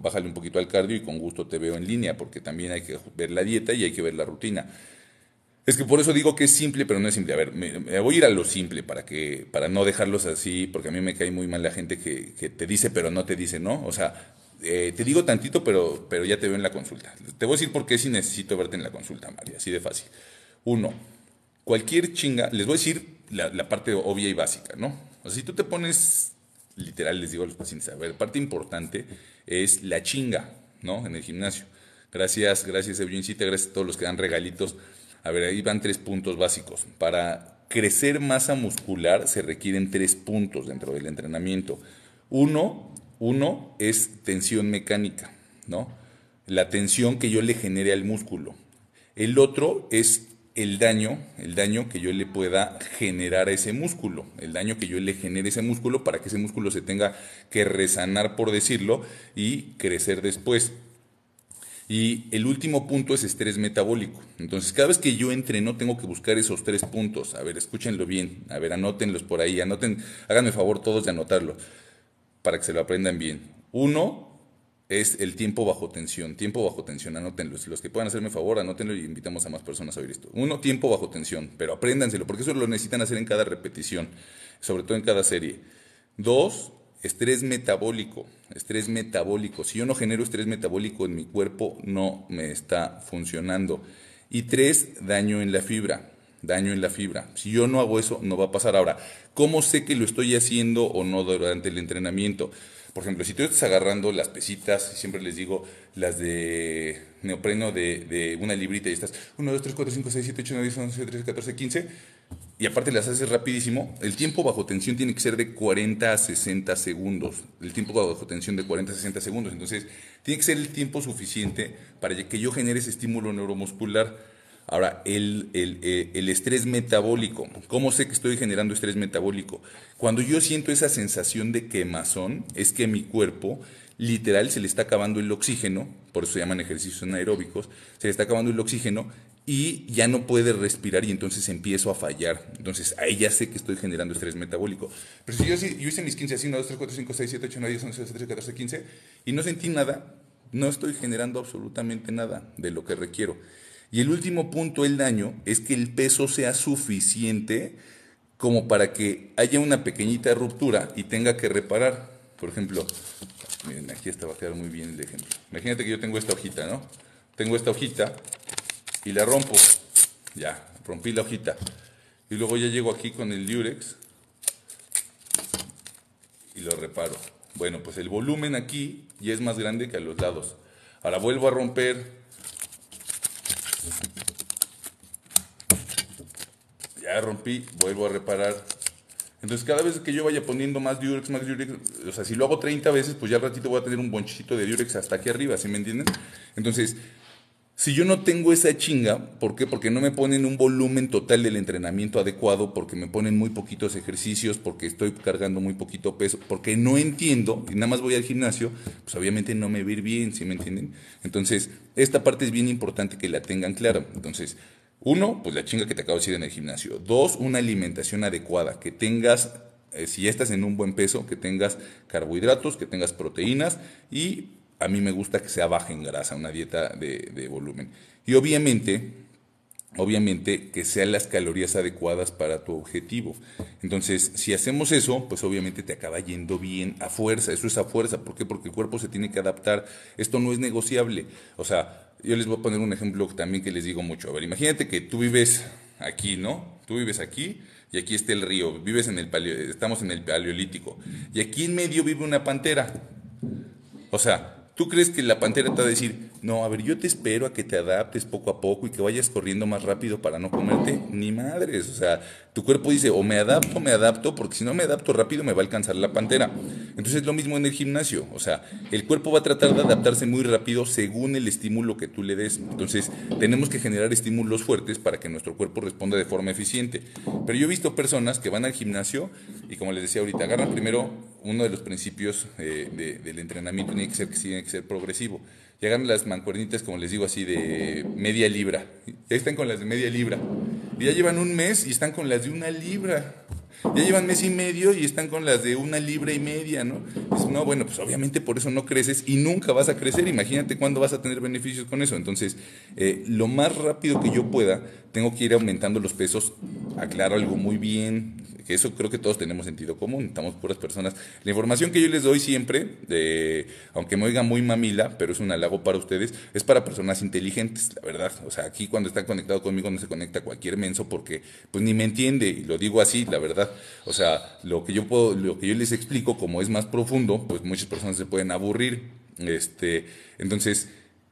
bájale un poquito al cardio y con gusto te veo en línea, porque también hay que ver la dieta y hay que ver la rutina. Es que por eso digo que es simple, pero no es simple. A ver, me, voy a ir a lo simple para que para no dejarlos así, porque a mí me cae muy mal la gente que, te dice, pero no te dice, ¿no? O sea, eh, te digo tantito, pero, pero ya te veo en la consulta. Te voy a decir por qué si necesito verte en la consulta, María, así de fácil. Uno, cualquier chinga, les voy a decir la, parte obvia y básica, ¿no? O sea, si tú te pones, literal, les digo a los pacientes, a ver, parte importante es la chinga, ¿no? En el gimnasio. Gracias, gracias Eugencita, gracias a todos los que dan regalitos. A ver, ahí van tres puntos básicos. Para crecer masa muscular se requieren tres puntos dentro del entrenamiento. Uno, uno es tensión mecánica, ¿no? La tensión que yo le genere al músculo. El otro es el daño, el daño que yo le pueda generar a ese músculo, el daño que yo le genere a ese músculo para que ese músculo se tenga que resanar, por decirlo, y crecer después. Y el último punto es estrés metabólico. Entonces, cada vez que yo entreno, tengo que buscar esos tres puntos. A ver, escúchenlo bien, a ver, anótenlos por ahí, anoten, háganme el favor todos de anotarlo para que se lo aprendan bien. Uno, es el tiempo bajo tensión. Tiempo bajo tensión, anótenlo. los que puedan hacerme favor, anótenlo y invitamos a más personas a oír esto. Uno, tiempo bajo tensión, pero apréndanselo, porque eso lo necesitan hacer en cada repetición, sobre todo en cada serie. Dos, estrés metabólico. Estrés metabólico. Si yo no genero estrés metabólico en mi cuerpo, no me está funcionando. Y tres, daño en la fibra. Daño en la fibra. Si yo no hago eso, no va a pasar. Ahora, ¿cómo sé que lo estoy haciendo o no durante el entrenamiento? Por ejemplo, si tú estás agarrando las pesitas, siempre les digo las de neopreno de, de una librita y estás 1, 2, 3, 4, 5, 6, 7, 8, 9, 10, 11, 13, 14, 15, y aparte las haces rapidísimo, el tiempo bajo tensión tiene que ser de 40 a 60 segundos. El tiempo bajo tensión de 40 a 60 segundos. Entonces, tiene que ser el tiempo suficiente para que yo genere ese estímulo neuromuscular Ahora, eh, el, estrés metabólico. ¿Cómo sé que estoy generando estrés metabólico? Cuando yo siento esa sensación de quemazón, es que mi cuerpo literal se le está acabando el oxígeno, por eso se llaman ejercicios anaeróbicos, se le está acabando el oxígeno y ya no puede respirar y entonces empiezo a fallar. Entonces ahí ya sé que estoy generando estrés metabólico. Pero si yo, yo hice mis 15 así, 1, 2, 3, 4, 5, 6, 7, 8, 9, 10, 11, 12, 13, 14, 15 y no sentí nada, no estoy generando absolutamente nada de lo que requiero. Y el último punto del daño es que el peso sea suficiente como para que haya una pequeñita ruptura y tenga que reparar. Por ejemplo, miren, aquí está, va a quedar muy bien el ejemplo. Imagínate que yo tengo esta hojita, ¿no? Tengo esta hojita y la rompo. Ya, rompí la hojita. Y luego ya llego aquí con el Durex y lo reparo. Bueno, pues el volumen aquí ya es más grande que a los lados. Ahora vuelvo a romper ya rompí, vuelvo a reparar. Entonces cada vez que yo vaya poniendo más Durex, más Durex, o sea, si lo hago 30 veces, pues ya al ratito voy a tener un bonchito de Durex hasta aquí arriba, ¿sí me entienden? Entonces, si yo no tengo esa chinga, ¿por qué? Porque no me ponen un volumen total del entrenamiento adecuado, porque me ponen muy poquitos ejercicios, porque estoy cargando muy poquito peso, porque no entiendo y nada más voy al gimnasio, pues obviamente no me voy bien, ¿sí me entienden? Entonces, esta parte es bien importante que la tengan clara. Entonces, uno, pues la chinga que te acabo de decir en el gimnasio. Dos, una alimentación adecuada, que tengas eh, si ya estás en un buen peso, que tengas carbohidratos, que tengas proteínas y a mí me gusta que sea baja en grasa, una dieta de, volumen. Y obviamente, obviamente que sean las calorías adecuadas para tu objetivo. Entonces, si hacemos eso, pues obviamente te acaba yendo bien a fuerza, eso es a fuerza, ¿por qué? Porque el cuerpo se tiene que adaptar, esto no es negociable. O sea, yo les voy a poner un ejemplo también que les digo mucho. A ver, imagínate que tú vives aquí, ¿no? Tú vives aquí y aquí está el río, vives en el paleo, estamos en el paleolítico y aquí en medio vive una pantera. O sea, ¿Tú crees que la pantera te va a decir, no, a ver, yo te espero a que te adaptes poco a poco y que vayas corriendo más rápido para no comerte? Ni madres, o sea, tu cuerpo dice, o me adapto, me adapto, porque si no me adapto rápido me va a alcanzar la pantera. Entonces es lo mismo en el gimnasio, o sea, el cuerpo va a tratar de adaptarse muy rápido según el estímulo que tú le des. Entonces tenemos que generar estímulos fuertes para que nuestro cuerpo responda de forma eficiente. Pero yo he visto personas que van al gimnasio y como les decía ahorita, agarran primero uno de los principios eh, del entrenamiento, tiene que ser que tiene que ser progresivo. Llegan las mancuernitas, como les digo, así de media libra. ya están con las de media libra. Y ya llevan un mes y están con las de una libra. Ya llevan mes y medio y están con las de una libra y media, ¿no? no, bueno, pues obviamente por eso no creces y nunca vas a crecer. Imagínate cuándo vas a tener beneficios con eso. Entonces, eh, lo más rápido que yo pueda, tengo que ir aumentando los pesos. Aclaro algo muy bien, que eso creo que todos tenemos sentido común, estamos puras personas. La información que yo les doy siempre, de, aunque me oiga muy mamila, pero es un halago para ustedes, es para personas inteligentes, la verdad. O sea, aquí cuando están conectados conmigo no se conecta cualquier menso porque pues ni me entiende, y lo digo así, la verdad. O sea, lo que yo lo que yo les explico, como es más profundo, pues muchas personas se pueden aburrir. Este, entonces,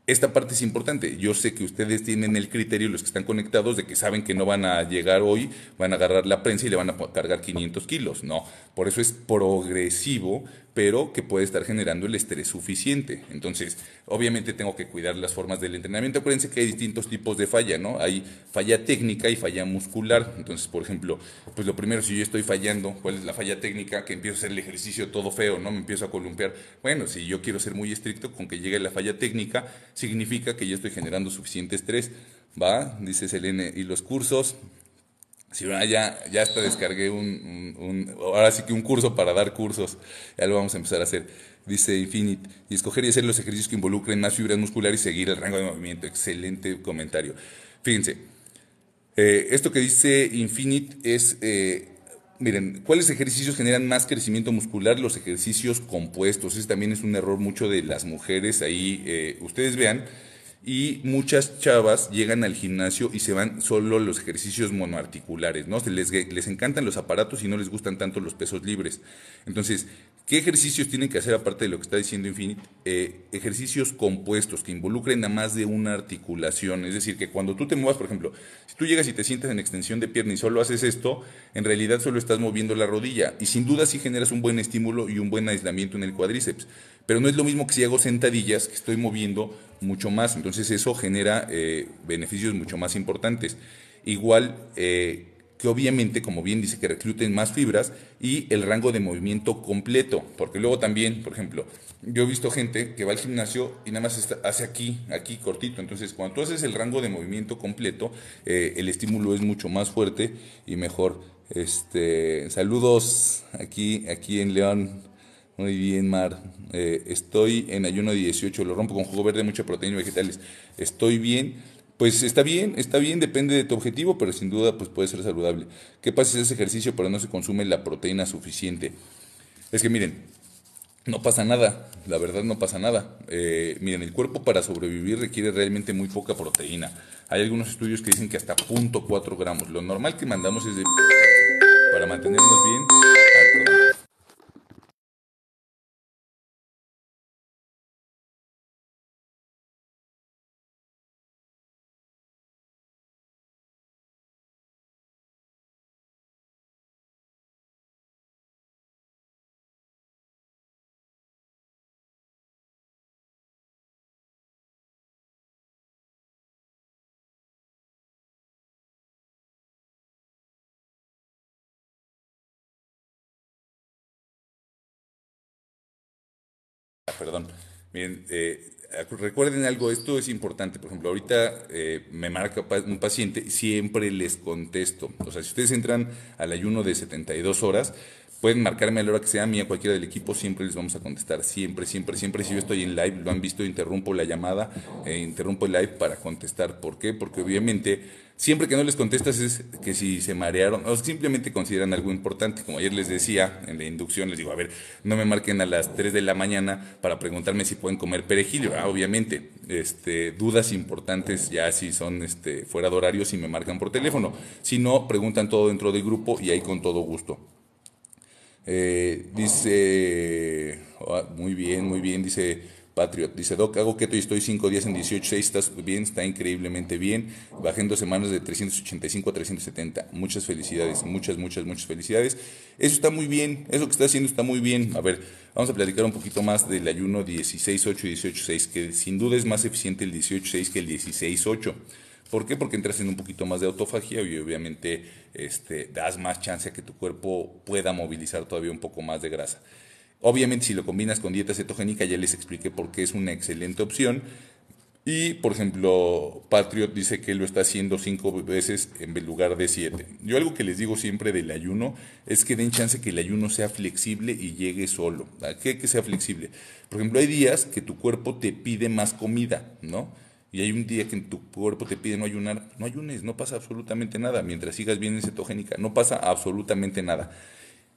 esta parte es importante. Yo sé que ustedes tienen el criterio, los que están conectados, de que saben que no van a llegar hoy, van a agarrar la prensa y le van a cargar 500 kilos. No, por eso es progresivo pero que puede estar generando el estrés suficiente. Entonces, obviamente tengo que cuidar las formas del entrenamiento. Acuérdense que hay distintos tipos de falla, ¿no? Hay falla técnica y falla muscular. Entonces, por ejemplo, pues lo primero, si yo estoy fallando, ¿cuál es la falla técnica? Que empiezo a hacer el ejercicio todo feo, ¿no? Me empiezo a columpiar. Bueno, si yo quiero ser muy estricto con que llegue la falla técnica, significa que ya estoy generando suficiente estrés. Va, dice Selene, y los cursos, si ah, ya, ya hasta descargué un, ahora sí que un curso para dar cursos, ya lo vamos a empezar a hacer. Dice Infinite, y escoger y hacer los ejercicios que involucren más fibras musculares y seguir el rango de movimiento. Excelente comentario. Fíjense, eh, esto que dice Infinite es, eh, miren, ¿cuáles ejercicios generan más crecimiento muscular? Los ejercicios compuestos. Ese también es un error mucho de las mujeres. Ahí eh, ustedes vean y muchas chavas llegan al gimnasio y se van solo los ejercicios monoarticulares, ¿no? Les, les encantan los aparatos y no les gustan tanto los pesos libres. Entonces, ¿Qué ejercicios tienen que hacer aparte de lo que está diciendo Infinite? Eh, ejercicios compuestos que involucren a más de una articulación. Es decir, que cuando tú te muevas, por ejemplo, si tú llegas y te sientas en extensión de pierna y solo haces esto, en realidad solo estás moviendo la rodilla. Y sin duda sí generas un buen estímulo y un buen aislamiento en el cuádriceps. Pero no es lo mismo que si hago sentadillas, que estoy moviendo mucho más. Entonces eso genera eh, beneficios mucho más importantes. Igual... Eh, que obviamente, como bien dice, que recluten más fibras y el rango de movimiento completo. Porque luego también, por ejemplo, yo he visto gente que va al gimnasio y nada más está, hace aquí, aquí cortito. Entonces, cuando tú haces el rango de movimiento completo, eh, el estímulo es mucho más fuerte y mejor. Este, saludos aquí, aquí en León. Muy bien, Mar. Eh, estoy en ayuno 18, lo rompo con jugo verde, mucha proteína y vegetales. Estoy bien pues está bien, está bien, depende de tu objetivo, pero sin duda pues puede ser saludable. ¿Qué pasa si ese ejercicio pero no se consume la proteína suficiente? Es que miren, no pasa nada, la verdad no pasa nada. Eh, miren, el cuerpo para sobrevivir requiere realmente muy poca proteína. Hay algunos estudios que dicen que hasta 0.4 gramos. Lo normal que mandamos es de... para mantenernos bien. perdón. Miren, eh, recuerden algo, esto es importante. Por ejemplo, ahorita eh, me marca un paciente, siempre les contesto. O sea, si ustedes entran al ayuno de 72 horas, Pueden marcarme a la hora que sea, mía, cualquiera del equipo, siempre les vamos a contestar. Siempre, siempre, siempre. Si yo estoy en live, lo han visto, interrumpo la llamada, eh, interrumpo el live para contestar. ¿Por qué? Porque obviamente, siempre que no les contestas es que si se marearon o simplemente consideran algo importante. Como ayer les decía en la inducción, les digo, a ver, no me marquen a las 3 de la mañana para preguntarme si pueden comer perejil. Ah, obviamente, este, dudas importantes ya si son este, fuera de horario, si me marcan por teléfono. Si no, preguntan todo dentro del grupo y ahí con todo gusto. Eh, dice, ah, muy bien, muy bien, dice Patriot. Dice, Doc, hago keto y estoy 5 días en 18, 6, estás bien, está increíblemente bien. Bajando semanas de 385 a 370. Muchas felicidades, muchas, muchas, muchas felicidades. Eso está muy bien, eso que está haciendo está muy bien. A ver, vamos a platicar un poquito más del ayuno 16-8 y 18-6, que sin duda es más eficiente el 18-6 que el 16-8. ¿Por qué? Porque entras en un poquito más de autofagia y obviamente este, das más chance a que tu cuerpo pueda movilizar todavía un poco más de grasa. Obviamente si lo combinas con dieta cetogénica ya les expliqué por qué es una excelente opción. Y, por ejemplo, Patriot dice que lo está haciendo cinco veces en lugar de siete. Yo algo que les digo siempre del ayuno es que den chance que el ayuno sea flexible y llegue solo. ¿A qué que sea flexible? Por ejemplo, hay días que tu cuerpo te pide más comida, ¿no? y hay un día que en tu cuerpo te pide no ayunar, no ayunes, no pasa absolutamente nada. Mientras sigas bien en cetogénica, no pasa absolutamente nada.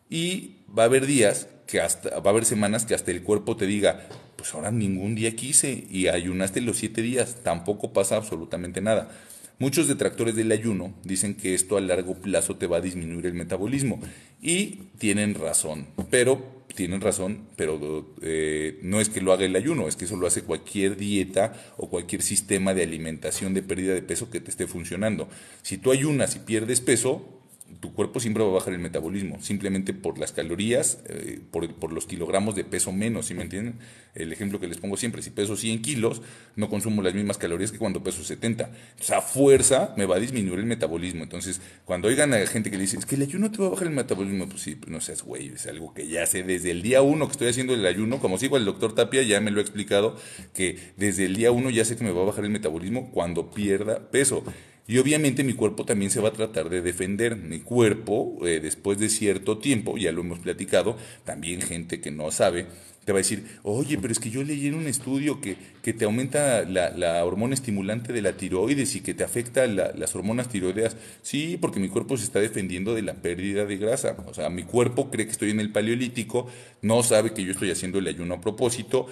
Y va a haber días que hasta, va a haber semanas que hasta el cuerpo te diga, pues ahora ningún día quise y ayunaste los siete días, tampoco pasa absolutamente nada. Muchos detractores del ayuno dicen que esto a largo plazo te va a disminuir el metabolismo y tienen razón, pero tienen razón, pero eh, no es que lo haga el ayuno, es que eso lo hace cualquier dieta o cualquier sistema de alimentación de pérdida de peso que te esté funcionando. Si tú ayunas y pierdes peso, tu cuerpo siempre va a bajar el metabolismo, simplemente por las calorías, eh, por, los kilogramos de peso menos, ¿sí me entienden? El ejemplo que les pongo siempre, si peso 100 kilos, no consumo las mismas calorías que cuando peso 70. esa a fuerza me va a disminuir el metabolismo. Entonces, cuando oigan a gente que le dice, es que el ayuno te va a bajar el metabolismo, pues sí, pues no seas güey, es algo que ya sé desde el día uno que estoy haciendo el ayuno, como sigo el doctor Tapia, ya me lo ha explicado, que desde el día uno ya sé que me va a bajar el metabolismo cuando pierda peso. Y obviamente mi cuerpo también se va a tratar de defender. Mi cuerpo, eh, después de cierto tiempo, ya lo hemos platicado, también gente que no sabe, te va a decir, oye, pero es que yo leí en un estudio que, que te aumenta la, hormona estimulante de la tiroides y que te afecta las hormonas tiroideas. Sí, porque mi cuerpo se está defendiendo de la pérdida de grasa. O sea, mi cuerpo cree que estoy en el paleolítico, no sabe que yo estoy haciendo el ayuno a propósito,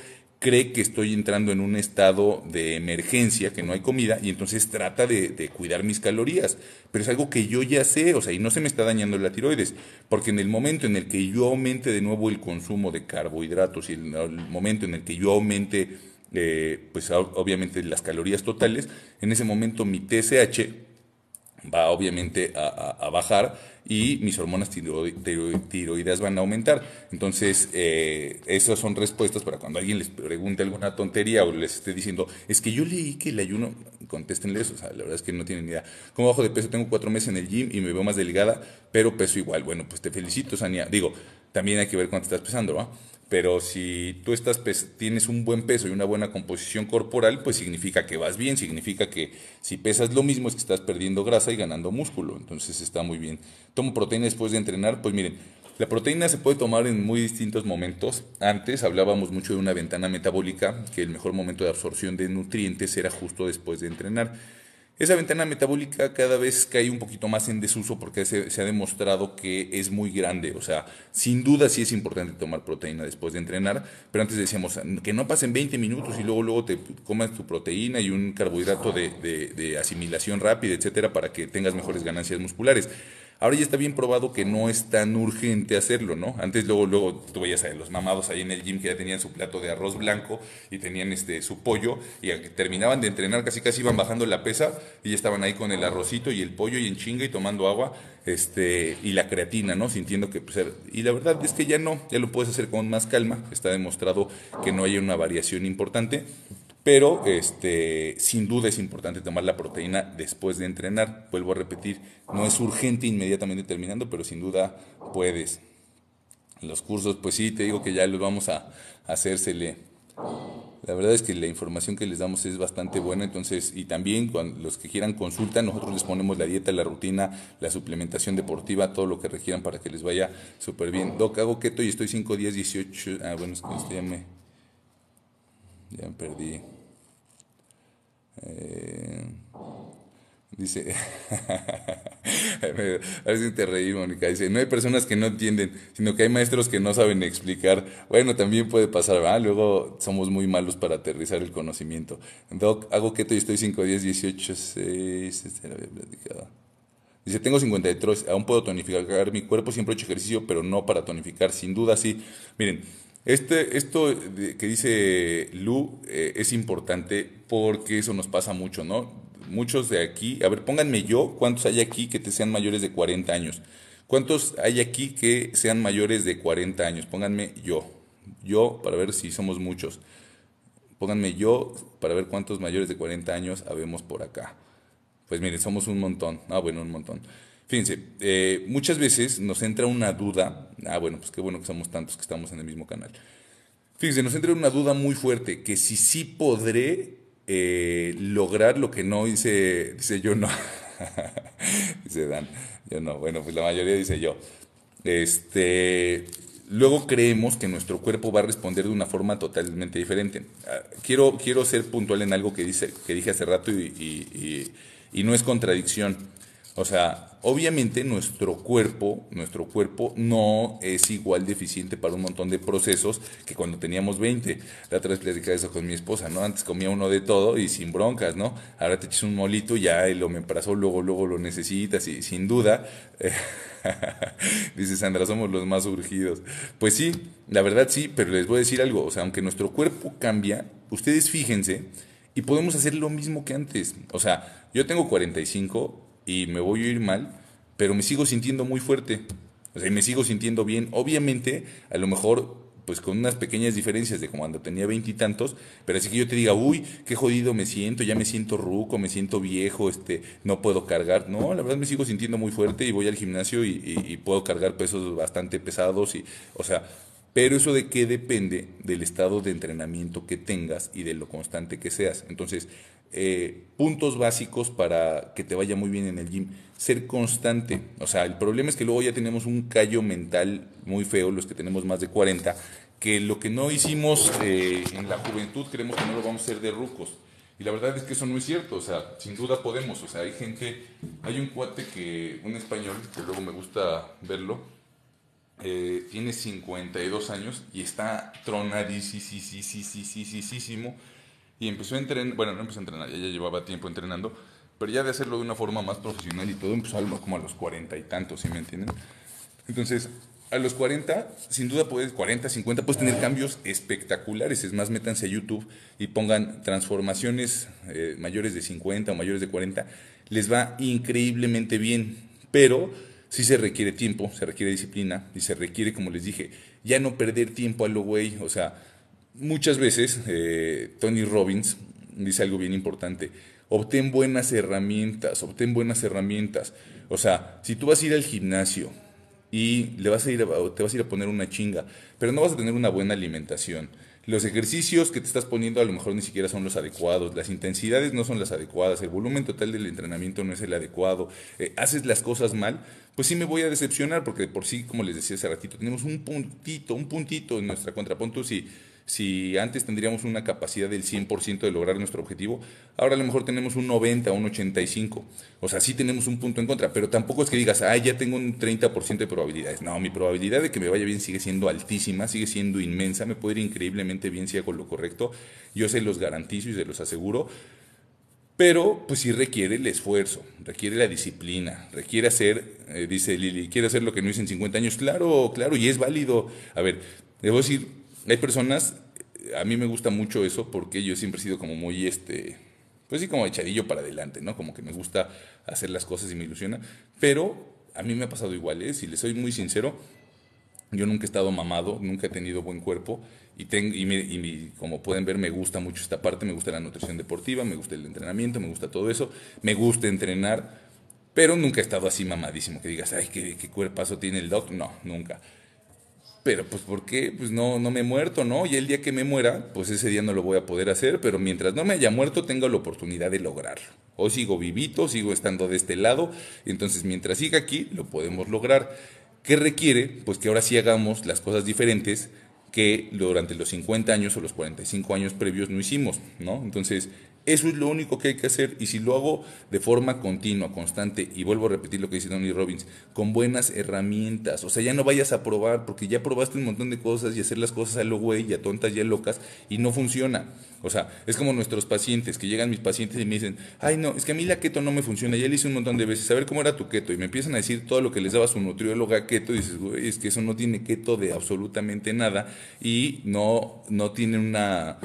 cree que estoy entrando en un estado de emergencia, que no hay comida, y entonces trata de, cuidar mis calorías. Pero es algo que yo ya sé, o sea, y no se me está dañando la tiroides, porque en el momento en el que yo aumente de nuevo el consumo de carbohidratos y en el momento en el que yo aumente, eh, pues obviamente las calorías totales, en ese momento mi TSH va obviamente a, bajar y mis hormonas tiro, van a aumentar. Entonces, eh, esas son respuestas para cuando alguien les pregunte alguna tontería o les esté diciendo, es que yo leí que el ayuno, contéstenle eso, o sea, la verdad es que no tienen ni idea. ¿Cómo bajo de peso? Tengo cuatro meses en el gym y me veo más delgada, pero peso igual. Bueno, pues te felicito, Sania. Digo, también hay que ver cuánto estás pesando, ¿va? ¿no? Pero si tú estás, tienes un buen peso y una buena composición corporal, pues significa que vas bien, significa que si pesas lo mismo es que estás perdiendo grasa y ganando músculo. Entonces está muy bien. Tomo proteína después de entrenar, pues miren, la proteína se puede tomar en muy distintos momentos. Antes hablábamos mucho de una ventana metabólica, que el mejor momento de absorción de nutrientes era justo después de entrenar. Esa ventana metabólica cada vez cae un poquito más en desuso porque se, ha demostrado que es muy grande. O sea, sin duda sí es importante tomar proteína después de entrenar, pero antes decíamos que no pasen 20 minutos y luego, luego te comas tu proteína y un carbohidrato de, de asimilación rápida, etcétera, para que tengas mejores ganancias musculares. Ahora ya está bien probado que no es tan urgente hacerlo, ¿no? Antes luego, luego tú veías a los mamados ahí en el gym que ya tenían su plato de arroz blanco y tenían este su pollo y terminaban de entrenar casi casi iban bajando la pesa y ya estaban ahí con el arrocito y el pollo y en chinga y tomando agua este y la creatina, ¿no? Sintiendo que pues, y la verdad es que ya no, ya lo puedes hacer con más calma, está demostrado que no hay una variación importante pero este, sin duda es importante tomar la proteína después de entrenar. Vuelvo a repetir, no es urgente inmediatamente terminando, pero sin duda puedes. Los cursos, pues sí, te digo que ya los vamos a hacérsele. La verdad es que la información que les damos es bastante buena, entonces, y también los que quieran consulta, nosotros les ponemos la dieta, la rutina, la suplementación deportiva, todo lo que requieran para que les vaya súper bien. Doc, hago keto y estoy 5 días, 18. Ah, bueno, es que ya me. Ya me perdí. Eh, dice, a ver si te reí, Mónica, dice, no hay personas que no entienden, sino que hay maestros que no saben explicar. Bueno, también puede pasar, Luego somos muy malos para aterrizar el conocimiento. Doc, hago keto y estoy 5, 10, 18, 6, Dice, tengo 53, aún puedo tonificar mi cuerpo, siempre he hecho ejercicio, pero no para tonificar, sin duda sí. Miren, este, esto que dice Lu eh, es importante porque eso nos pasa mucho, ¿no? Muchos de aquí, a ver, pónganme yo, ¿cuántos hay aquí que te sean mayores de 40 años? ¿Cuántos hay aquí que sean mayores de 40 años? Pónganme yo, yo para ver si somos muchos. Pónganme yo para ver cuántos mayores de 40 años habemos por acá. Pues miren, somos un montón. Ah, bueno, un montón. Fíjense, eh, muchas veces nos entra una duda, ah bueno, pues qué bueno que somos tantos que estamos en el mismo canal. Fíjense, nos entra una duda muy fuerte, que si sí podré eh, lograr lo que no hice, dice yo no. dice Dan, yo no. Bueno, pues la mayoría dice yo. Este, luego creemos que nuestro cuerpo va a responder de una forma totalmente diferente. Ah, quiero, quiero ser puntual en algo que, dice, que dije hace rato y no es contradicción. O sea, Obviamente nuestro cuerpo, nuestro cuerpo no es igual deficiente para un montón de procesos que cuando teníamos 20. La otra vez platicaba eso con mi esposa, ¿no? Antes comía uno de todo y sin broncas, ¿no? Ahora te echas un molito y ya el embarazó, luego luego lo necesitas y sin duda eh, dice Sandra, somos los más urgidos. Pues sí, la verdad sí, pero les voy a decir algo, o sea, aunque nuestro cuerpo cambia, ustedes fíjense y podemos hacer lo mismo que antes. O sea, yo tengo 45 y me voy a ir mal, pero me sigo sintiendo muy fuerte. O sea, y me sigo sintiendo bien. Obviamente, a lo mejor, pues con unas pequeñas diferencias de cuando tenía veintitantos, pero así que yo te diga, uy, qué jodido me siento, ya me siento ruco, me siento viejo, este, no puedo cargar. No, la verdad me sigo sintiendo muy fuerte y voy al gimnasio y, puedo cargar pesos bastante pesados y, o sea, pero eso de qué depende del estado de entrenamiento que tengas y de lo constante que seas. Entonces, eh, puntos básicos para que te vaya muy bien en el gym. Ser constante. O sea, el problema es que luego ya tenemos un callo mental muy feo, los que tenemos más de 40, que lo que no hicimos eh, en la juventud creemos que no lo vamos a hacer de rucos. Y la verdad es que eso no es cierto, o sea, sin duda podemos, o sea, hay gente, hay un cuate que, un español, que luego me gusta verlo, eh, tiene 52 años y está tronadísimo, y empezó a entrenar, bueno, no empezó a entrenar, ella llevaba tiempo entrenando, pero ya de hacerlo de una forma más profesional y todo, empezó algo como a los cuarenta y tantos, ¿sí me entienden? Entonces, a los 40, sin duda puedes, 40, 50, puedes tener cambios espectaculares. Es más, métanse a YouTube y pongan transformaciones eh, mayores de 50 o mayores de 40. Les va increíblemente bien, pero sí se requiere tiempo, se requiere disciplina y se requiere, como les dije, ya no perder tiempo a lo güey. O sea, Muchas veces eh, Tony Robbins dice algo bien importante. Obtén buenas herramientas, obtén buenas herramientas. O sea, si tú vas a ir al gimnasio y le vas a ir te vas a ir a poner una chinga, pero no vas a tener una buena alimentación. Los ejercicios que te estás poniendo a lo mejor ni siquiera son los adecuados, las intensidades no son las adecuadas, el volumen total del entrenamiento no es el adecuado, eh, haces las cosas mal, pues sí me voy a decepcionar porque por sí, como les decía hace ratito, tenemos un puntito, un puntito en nuestra contrapunto si antes tendríamos una capacidad del 100% de lograr nuestro objetivo, ahora a lo mejor tenemos un 90, un 85. O sea, sí tenemos un punto en contra, pero tampoco es que digas, ah, ya tengo un 30% de probabilidades. No, mi probabilidad de que me vaya bien sigue siendo altísima, sigue siendo inmensa, me puede ir increíblemente bien si hago lo correcto. Yo se los garantizo y se los aseguro. Pero pues sí requiere el esfuerzo, requiere la disciplina, requiere hacer, eh, dice Lili, quiere hacer lo que no hice en 50 años. Claro, claro, y es válido. A ver, debo decir, hay personas, a mí me gusta mucho eso porque yo siempre he sido como muy, este, pues sí, como echadillo para adelante, ¿no? Como que me gusta hacer las cosas y me ilusiona, pero a mí me ha pasado igual, ¿eh? Si les soy muy sincero, yo nunca he estado mamado, nunca he tenido buen cuerpo y, tengo, y, y como pueden ver me gusta mucho esta parte, me gusta la nutrición deportiva, me gusta el entrenamiento, me gusta todo eso, me gusta entrenar, pero nunca he estado así mamadísimo, que digas, ay, qué, qué cuerpazo tiene el doc, no, nunca pero pues ¿por qué? Pues no, no me he muerto, ¿no? Y el día que me muera, pues ese día no lo voy a poder hacer, pero mientras no me haya muerto, tengo la oportunidad de lograrlo. o sigo vivito, sigo estando de este lado, entonces mientras siga aquí, lo podemos lograr. ¿Qué requiere? Pues que ahora sí hagamos las cosas diferentes que durante los 50 años o los 45 años previos no hicimos, ¿no? Entonces, eso es lo único que hay que hacer y si lo hago de forma continua, constante, y vuelvo a repetir lo que dice Tony Robbins, con buenas herramientas, o sea, ya no vayas a probar porque ya probaste un montón de cosas y hacer las cosas a lo güey y a tontas y a locas y no funciona. O sea, es como nuestros pacientes, que llegan mis pacientes y me dicen, ay no, es que a mí la keto no me funciona, ya le hice un montón de veces, a ver cómo era tu keto, y me empiezan a decir todo lo que les daba su nutrióloga keto y dices, güey, es que eso no tiene keto de absolutamente nada y no, no tiene una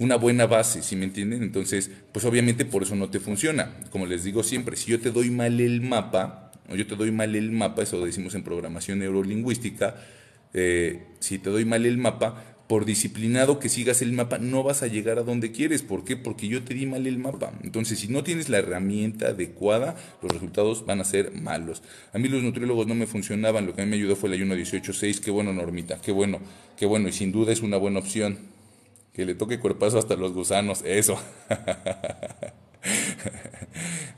una buena base, si me entienden? Entonces, pues obviamente por eso no te funciona. Como les digo siempre, si yo te doy mal el mapa, o yo te doy mal el mapa, eso lo decimos en programación neurolingüística, eh, si te doy mal el mapa, por disciplinado que sigas el mapa, no vas a llegar a donde quieres. ¿Por qué? Porque yo te di mal el mapa. Entonces, si no tienes la herramienta adecuada, los resultados van a ser malos. A mí los nutriólogos no me funcionaban. Lo que a mí me ayudó fue el ayuno 18 Qué bueno, Normita. Qué bueno. Qué bueno. Y sin duda es una buena opción. Que le toque cuerpazo hasta los gusanos, eso.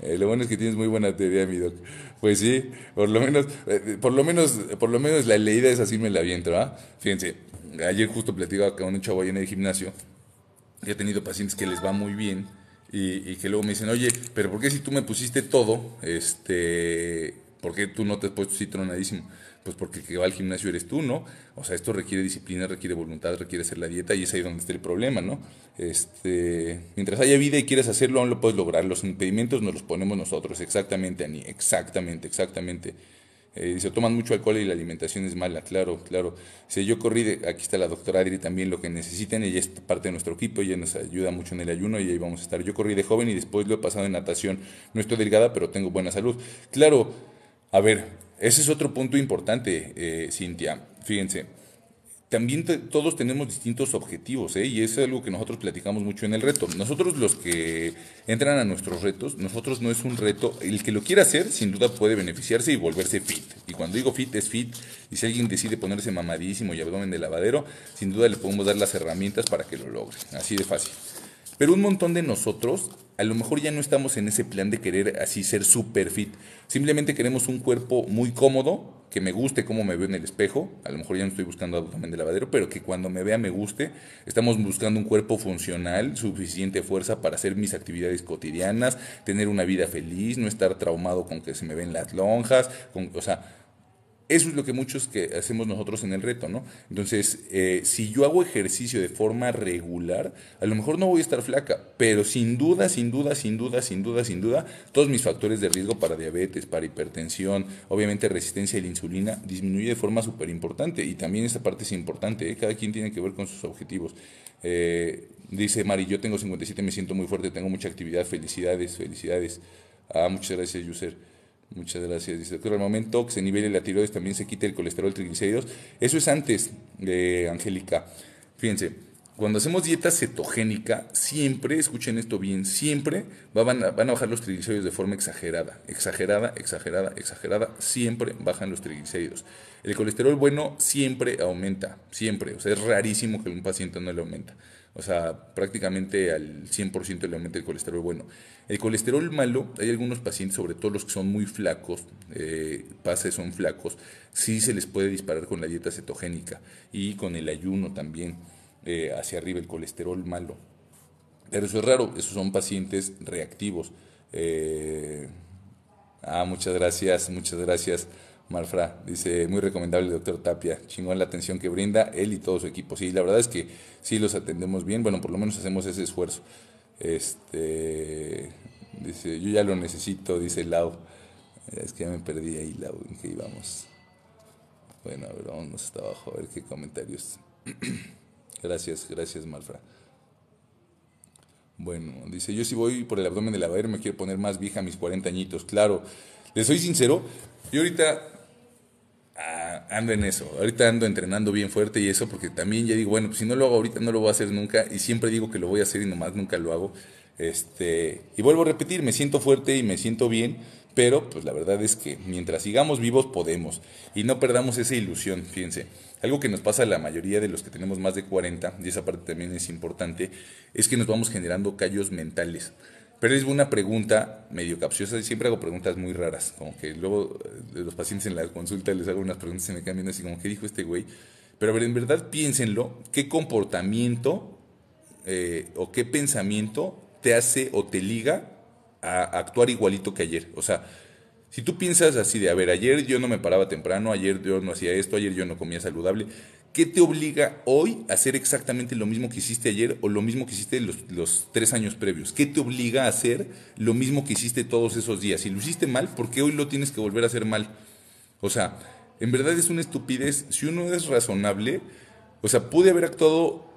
Eh, lo bueno es que tienes muy buena teoría, mi doc. Pues sí, por lo menos, eh, por lo menos, por lo menos la leída es así, me la aviento, Fíjense, ayer justo platicaba con un chavo ahí en el gimnasio. Y he tenido pacientes que les va muy bien y, que luego me dicen, oye, pero ¿por qué si tú me pusiste todo, este, por qué tú no te has puesto citronadísimo? Pues porque el que va al gimnasio eres tú, ¿no? O sea, esto requiere disciplina, requiere voluntad, requiere hacer la dieta y es ahí donde está el problema, ¿no? Este, mientras haya vida y quieres hacerlo, aún lo puedes lograr. Los impedimentos nos los ponemos nosotros, exactamente, Ani, exactamente, exactamente. Eh, dice, toman mucho alcohol y la alimentación es mala, claro, claro. Si yo corrí, de, aquí está la doctora Adri también, lo que necesiten, ella es parte de nuestro equipo, ella nos ayuda mucho en el ayuno y ahí vamos a estar. Yo corrí de joven y después lo he pasado en natación. No estoy delgada, pero tengo buena salud. Claro, a ver, ese es otro punto importante, eh, Cintia. Fíjense, también todos tenemos distintos objetivos, ¿eh? y es algo que nosotros platicamos mucho en el reto. Nosotros los que entran a nuestros retos, nosotros no es un reto, el que lo quiera hacer sin duda puede beneficiarse y volverse fit. Y cuando digo fit es fit, y si alguien decide ponerse mamadísimo y abdomen de lavadero, sin duda le podemos dar las herramientas para que lo logre, así de fácil. Pero un montón de nosotros a lo mejor ya no estamos en ese plan de querer así ser super fit. Simplemente queremos un cuerpo muy cómodo, que me guste cómo me veo en el espejo. A lo mejor ya no estoy buscando abdomen de lavadero, pero que cuando me vea me guste. Estamos buscando un cuerpo funcional, suficiente fuerza para hacer mis actividades cotidianas, tener una vida feliz, no estar traumado con que se me ven las lonjas, con, o sea, eso es lo que muchos que hacemos nosotros en el reto, ¿no? Entonces, eh, si yo hago ejercicio de forma regular, a lo mejor no voy a estar flaca, pero sin duda, sin duda, sin duda, sin duda, sin duda, todos mis factores de riesgo para diabetes, para hipertensión, obviamente resistencia a la insulina, disminuye de forma súper importante. Y también esta parte es importante, ¿eh? cada quien tiene que ver con sus objetivos. Eh, dice Mari, yo tengo 57, me siento muy fuerte, tengo mucha actividad, felicidades, felicidades. Ah, muchas gracias, Yuser. Muchas gracias. Dice, doctor, al momento que se nivele la tiroides también se quita el colesterol triglicéridos. Eso es antes, de Angélica. Fíjense, cuando hacemos dieta cetogénica, siempre, escuchen esto bien, siempre van a, bajar los triglicéridos de forma exagerada. Exagerada, exagerada, exagerada. Siempre bajan los triglicéridos. El colesterol bueno siempre aumenta, siempre. O sea, es rarísimo que un paciente no le aumenta. O sea, prácticamente al 100% le aumenta el colesterol bueno. El colesterol malo, hay algunos pacientes, sobre todo los que son muy flacos, eh, pases son flacos, sí se les puede disparar con la dieta cetogénica y con el ayuno también eh, hacia arriba, el colesterol malo. Pero eso es raro, esos son pacientes reactivos. Eh, ah, muchas gracias, muchas gracias. Marfra dice, muy recomendable el doctor Tapia, chingón la atención que brinda él y todo su equipo. Sí, la verdad es que sí los atendemos bien, bueno, por lo menos hacemos ese esfuerzo. Este, yo ya lo necesito, dice Lau. Es que ya me perdí ahí, Lau, en qué íbamos. Bueno, a ver, vamos hasta abajo, a ver qué comentarios. gracias, gracias, Malfra. Bueno, dice, yo si voy por el abdomen de la lavadero me quiero poner más vieja a mis 40 añitos. Claro, le soy sincero, yo ahorita ah, ando en eso. Ahorita ando entrenando bien fuerte y eso porque también ya digo, bueno, pues si no lo hago ahorita no lo voy a hacer nunca y siempre digo que lo voy a hacer y nomás nunca lo hago. Este, y vuelvo a repetir, me siento fuerte y me siento bien, pero pues la verdad es que mientras sigamos vivos podemos y no perdamos esa ilusión, fíjense. Algo que nos pasa a la mayoría de los que tenemos más de 40, y esa parte también es importante, es que nos vamos generando callos mentales. Pero es una pregunta medio capciosa y siempre hago preguntas muy raras, como que luego eh, los pacientes en la consulta les hago unas preguntas y me cambian así como, ¿qué dijo este güey? Pero a ver, en verdad piénsenlo, ¿qué comportamiento eh, o qué pensamiento te hace o te liga a actuar igualito que ayer. O sea, si tú piensas así de, a ver, ayer yo no me paraba temprano, ayer yo no hacía esto, ayer yo no comía saludable, ¿qué te obliga hoy a hacer exactamente lo mismo que hiciste ayer o lo mismo que hiciste los, tres años previos? ¿Qué te obliga a hacer lo mismo que hiciste todos esos días? Si lo hiciste mal, ¿por qué hoy lo tienes que volver a hacer mal? O sea, en verdad es una estupidez. Si uno es razonable, o sea, pude haber actuado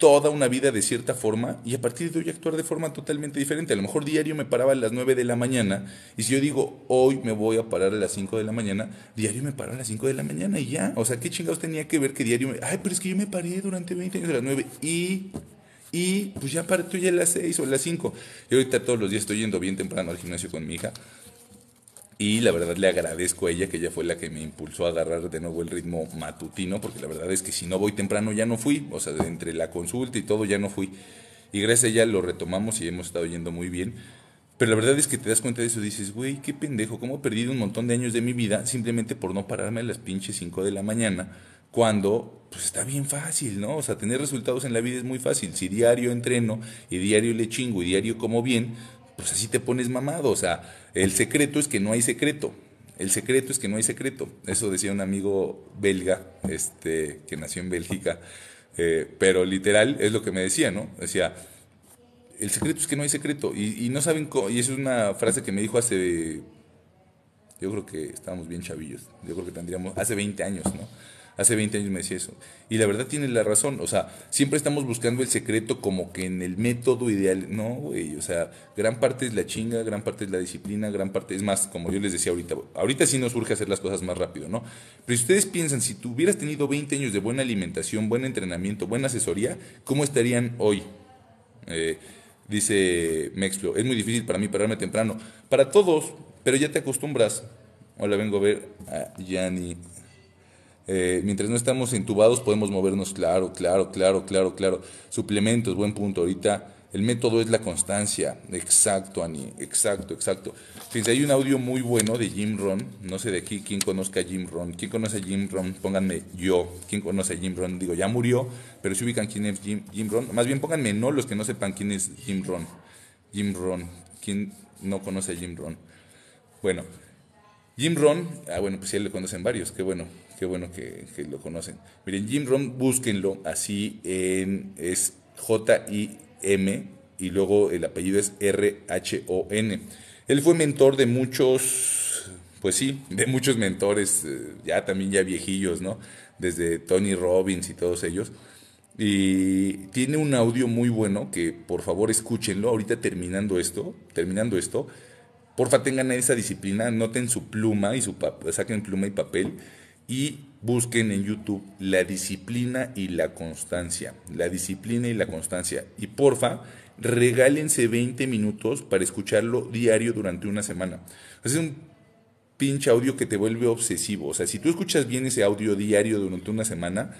toda una vida de cierta forma y a partir de hoy actuar de forma totalmente diferente. A lo mejor diario me paraba a las 9 de la mañana y si yo digo hoy me voy a parar a las 5 de la mañana, diario me paro a las 5 de la mañana y ya. O sea, ¿qué chingados tenía que ver que diario me... Ay, pero es que yo me paré durante 20 años a las 9 y... Y pues ya parto ya a las 6 o a las 5. Y ahorita todos los días estoy yendo bien temprano al gimnasio con mi hija. Y la verdad le agradezco a ella, que ella fue la que me impulsó a agarrar de nuevo el ritmo matutino, porque la verdad es que si no voy temprano ya no fui, o sea, entre la consulta y todo ya no fui. Y gracias a ella lo retomamos y hemos estado yendo muy bien. Pero la verdad es que te das cuenta de eso, dices, güey, qué pendejo, cómo he perdido un montón de años de mi vida simplemente por no pararme a las pinches 5 de la mañana, cuando pues está bien fácil, ¿no? O sea, tener resultados en la vida es muy fácil. Si diario entreno y diario le chingo y diario como bien, pues así te pones mamado. O sea, el secreto es que no hay secreto. El secreto es que no hay secreto. Eso decía un amigo belga, este, que nació en Bélgica. Eh, pero literal es lo que me decía, ¿no? Decía, el secreto es que no hay secreto. Y, no saben, cómo, y esa es una frase que me dijo hace, yo creo que estábamos bien chavillos, yo creo que tendríamos, hace 20 años, ¿no? Hace 20 años me decía eso. Y la verdad tiene la razón. O sea, siempre estamos buscando el secreto como que en el método ideal. No, güey. O sea, gran parte es la chinga, gran parte es la disciplina, gran parte es más, como yo les decía ahorita. Ahorita sí nos urge hacer las cosas más rápido, ¿no? Pero si ustedes piensan, si tú hubieras tenido 20 años de buena alimentación, buen entrenamiento, buena asesoría, ¿cómo estarían hoy? Eh, dice Mexplo, es muy difícil para mí pararme temprano. Para todos, pero ya te acostumbras. Hola, vengo a ver a Yanni eh, mientras no estamos entubados podemos movernos, claro, claro, claro, claro, claro. Suplementos, buen punto. Ahorita el método es la constancia. Exacto, Ani. Exacto, exacto. Fíjense, hay un audio muy bueno de Jim Ron. No sé de aquí quién conozca a Jim Ron. ¿Quién conoce a Jim Ron? Pónganme yo. ¿Quién conoce a Jim Ron? Digo, ya murió, pero si ubican quién es Jim, Ron. Más bien pónganme no los que no sepan quién es Jim Ron. Jim Ron. ¿Quién no conoce a Jim Ron? Bueno, Jim Ron, ah, bueno, pues ya le conocen varios, qué bueno. Qué bueno que, lo conocen. Miren, Jim Rom, búsquenlo así en, es J-I-M y luego el apellido es R-H-O-N. Él fue mentor de muchos, pues sí, de muchos mentores, eh, ya también ya viejillos, ¿no? Desde Tony Robbins y todos ellos. Y tiene un audio muy bueno que por favor escúchenlo ahorita terminando esto, terminando esto. Porfa tengan esa disciplina, noten su pluma y su saquen pluma y papel y busquen en YouTube la disciplina y la constancia. La disciplina y la constancia. Y porfa, regálense 20 minutos para escucharlo diario durante una semana. Es un pinche audio que te vuelve obsesivo. O sea, si tú escuchas bien ese audio diario durante una semana,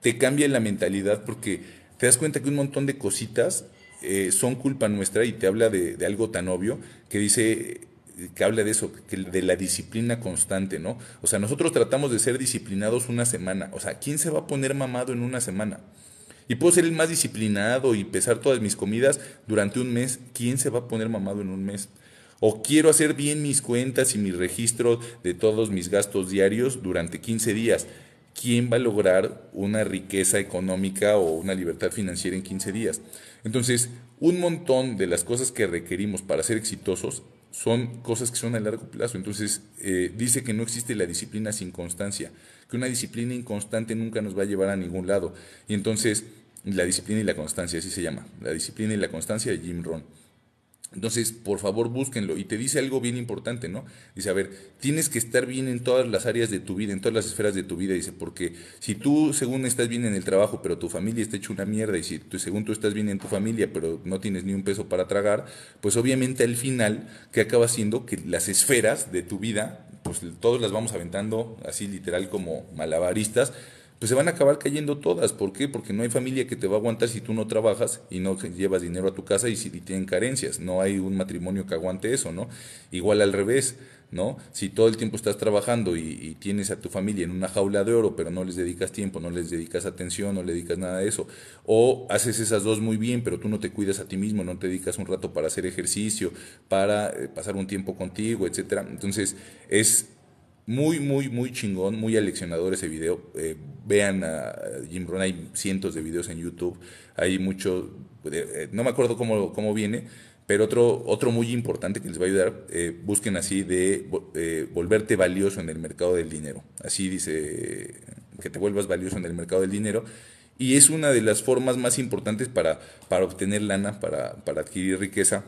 te cambia la mentalidad porque te das cuenta que un montón de cositas eh, son culpa nuestra y te habla de algo tan obvio que dice que habla de eso, de la disciplina constante, ¿no? O sea, nosotros tratamos de ser disciplinados una semana. O sea, ¿quién se va a poner mamado en una semana? Y puedo ser el más disciplinado y pesar todas mis comidas durante un mes. ¿Quién se va a poner mamado en un mes? O quiero hacer bien mis cuentas y mis registros de todos mis gastos diarios durante 15 días. ¿Quién va a lograr una riqueza económica o una libertad financiera en 15 días? Entonces, un montón de las cosas que requerimos para ser exitosos son cosas que son a largo plazo. Entonces, eh, dice que no existe la disciplina sin constancia, que una disciplina inconstante nunca nos va a llevar a ningún lado. Y entonces, la disciplina y la constancia, así se llama, la disciplina y la constancia de Jim Ron. Entonces, por favor, búsquenlo. Y te dice algo bien importante, ¿no? Dice, a ver, tienes que estar bien en todas las áreas de tu vida, en todas las esferas de tu vida. Dice, porque si tú, según estás bien en el trabajo, pero tu familia está hecha una mierda, y si tú, según tú estás bien en tu familia, pero no tienes ni un peso para tragar, pues obviamente al final, ¿qué acaba siendo? Que las esferas de tu vida, pues todos las vamos aventando así literal como malabaristas pues se van a acabar cayendo todas. ¿Por qué? Porque no hay familia que te va a aguantar si tú no trabajas y no llevas dinero a tu casa y si tienen carencias. No hay un matrimonio que aguante eso, ¿no? Igual al revés, ¿no? Si todo el tiempo estás trabajando y, tienes a tu familia en una jaula de oro, pero no les dedicas tiempo, no les dedicas atención, no le dedicas nada de eso. O haces esas dos muy bien, pero tú no te cuidas a ti mismo, no te dedicas un rato para hacer ejercicio, para eh, pasar un tiempo contigo, etcétera. Entonces, es muy, muy, muy chingón, muy aleccionador ese video. Eh, vean a Jim Brown, hay cientos de videos en YouTube, hay mucho, eh, no me acuerdo cómo, cómo viene, pero otro, otro muy importante que les va a ayudar, eh, busquen así de volverte valioso en el mercado del dinero. Así dice, que te vuelvas valioso en el mercado del dinero. Y es una de las formas más importantes para, para obtener lana, para, para adquirir riqueza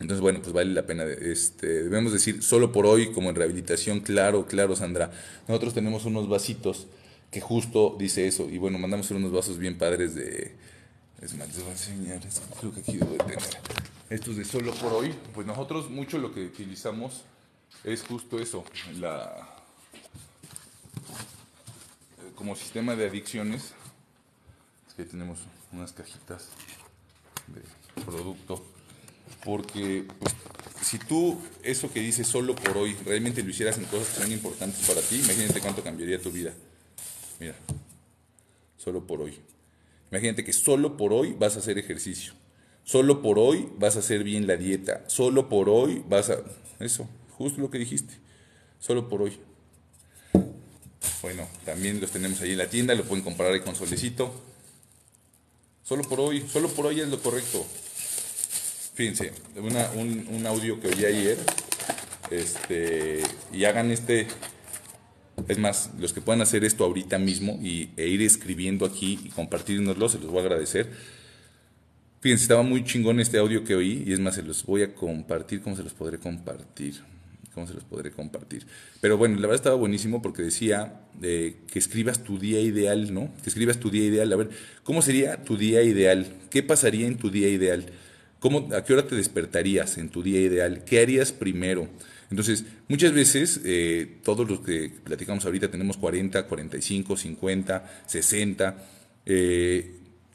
entonces, bueno, pues vale la pena. Este, debemos decir, solo por hoy, como en rehabilitación, claro, claro, Sandra. Nosotros tenemos unos vasitos que justo dice eso. Y bueno, mandamos unos vasos bien padres de. Es más, les voy a enseñar. creo que aquí de Estos de solo por hoy. Pues nosotros mucho lo que utilizamos es justo eso. La, como sistema de adicciones. Es que tenemos unas cajitas de producto porque pues, si tú eso que dices solo por hoy realmente lo hicieras en cosas tan importantes para ti, imagínate cuánto cambiaría tu vida. Mira, solo por hoy. Imagínate que solo por hoy vas a hacer ejercicio. Solo por hoy vas a hacer bien la dieta. Solo por hoy vas a... Eso, justo lo que dijiste. Solo por hoy. Bueno, también los tenemos ahí en la tienda, lo pueden comprar ahí con solecito. Solo por hoy, solo por hoy es lo correcto fíjense, un, audio que oí ayer, este, y hagan este, es más, los que puedan hacer esto ahorita mismo y, e ir escribiendo aquí y compartirnoslo, se los voy a agradecer. Fíjense, estaba muy chingón este audio que oí y es más, se los voy a compartir, ¿cómo se los podré compartir? ¿Cómo se los podré compartir? Pero bueno, la verdad estaba buenísimo porque decía eh, que escribas tu día ideal, ¿no? Que escribas tu día ideal. A ver, ¿cómo sería tu día ideal? ¿Qué pasaría en tu día ideal? ¿Cómo, ¿A qué hora te despertarías en tu día ideal? ¿Qué harías primero? Entonces, muchas veces eh, todos los que platicamos ahorita tenemos 40, 45, 50, 60.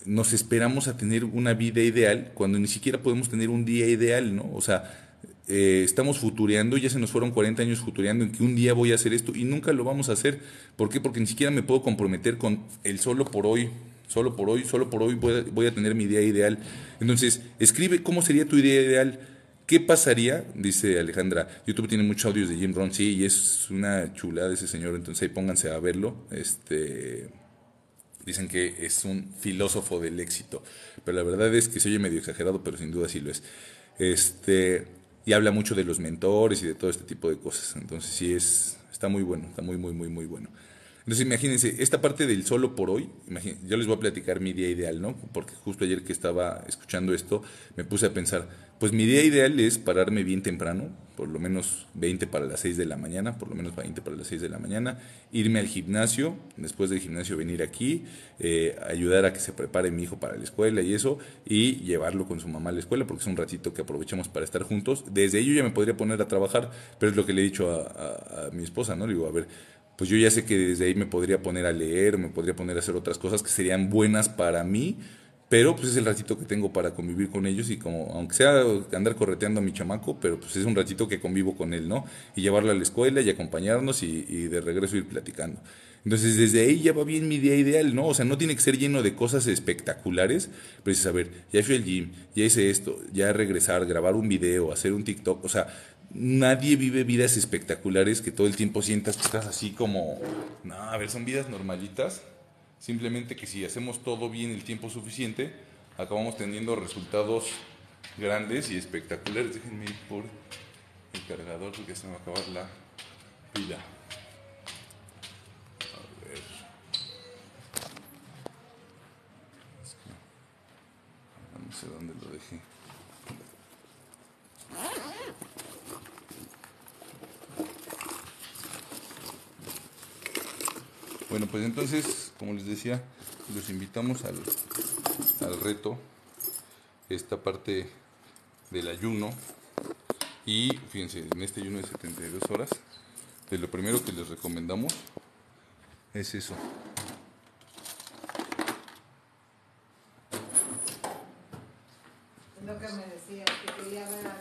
nos esperamos a tener una vida ideal cuando ni siquiera podemos tener un día ideal, ¿no? O sea, eh, estamos futureando, ya se nos fueron 40 años futureando en que un día voy a hacer esto y nunca lo vamos a hacer. ¿Por qué? Porque ni siquiera me puedo comprometer con el solo por hoy solo por hoy, solo por hoy voy a, tener mi idea ideal. Entonces, escribe cómo sería tu idea ideal. ¿Qué pasaría? Dice Alejandra. YouTube tiene muchos audios de Jim Rohn, sí, y es una chulada ese señor, entonces ahí pónganse a verlo. Este, dicen que es un filósofo del éxito, pero la verdad es que se oye medio exagerado, pero sin duda sí lo es. Este, y habla mucho de los mentores y de todo este tipo de cosas, entonces sí es, está muy bueno, está muy, muy, muy, muy bueno. Entonces imagínense, esta parte del solo por hoy, yo les voy a platicar mi día ideal, ¿no? Porque justo ayer que estaba escuchando esto, me puse a pensar, pues mi día ideal es pararme bien temprano, por lo menos 20 para las 6 de la mañana, por lo menos 20 para las 6 de la mañana, irme al gimnasio, después del gimnasio venir aquí, eh, ayudar a que se prepare mi hijo para la escuela y eso, y llevarlo con su mamá a la escuela, porque es un ratito que aprovechamos para estar juntos. Desde ello ya me podría poner a trabajar, pero es lo que le he dicho a, a mi esposa, ¿no? Le digo, a ver, pues yo ya sé que desde ahí me podría poner a leer, me podría poner a hacer otras cosas que serían buenas para mí, pero pues es el ratito que tengo para convivir con ellos y como, aunque sea andar correteando a mi chamaco, pero pues es un ratito que convivo con él, ¿no? Y llevarlo a la escuela y acompañarnos y, de regreso ir platicando. Entonces desde ahí ya va bien mi día ideal, ¿no? O sea, no tiene que ser lleno de cosas espectaculares, pero es saber, ya fui al gym, ya hice esto, ya regresar, grabar un video, hacer un TikTok, o sea, nadie vive vidas espectaculares que todo el tiempo sientas que estás así como, no, a ver, son vidas normalitas. Simplemente que si hacemos todo bien el tiempo suficiente, acabamos teniendo resultados grandes y espectaculares. Déjenme ir por el cargador porque se me va a acabar la pila. A ver. No sé dónde lo dejé. Bueno, pues entonces, como les decía, los invitamos al, al reto, esta parte del ayuno. Y fíjense, en este ayuno de 72 horas, de lo primero que les recomendamos es eso. Lo que me que quería ver a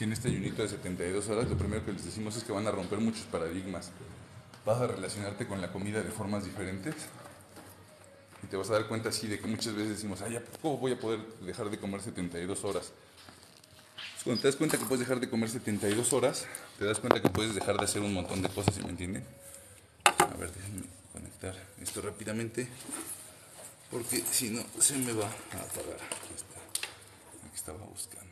si en este ayunito de 72 horas lo primero que les decimos es que van a romper muchos paradigmas. Vas a relacionarte con la comida de formas diferentes y te vas a dar cuenta así de que muchas veces decimos, ay, ¿cómo voy a poder dejar de comer 72 horas? Pues, cuando te das cuenta que puedes dejar de comer 72 horas, te das cuenta que puedes dejar de hacer un montón de cosas, ¿sí me entienden? A ver, déjenme conectar esto rápidamente, porque si no se me va a apagar. Aquí, está. Aquí estaba buscando.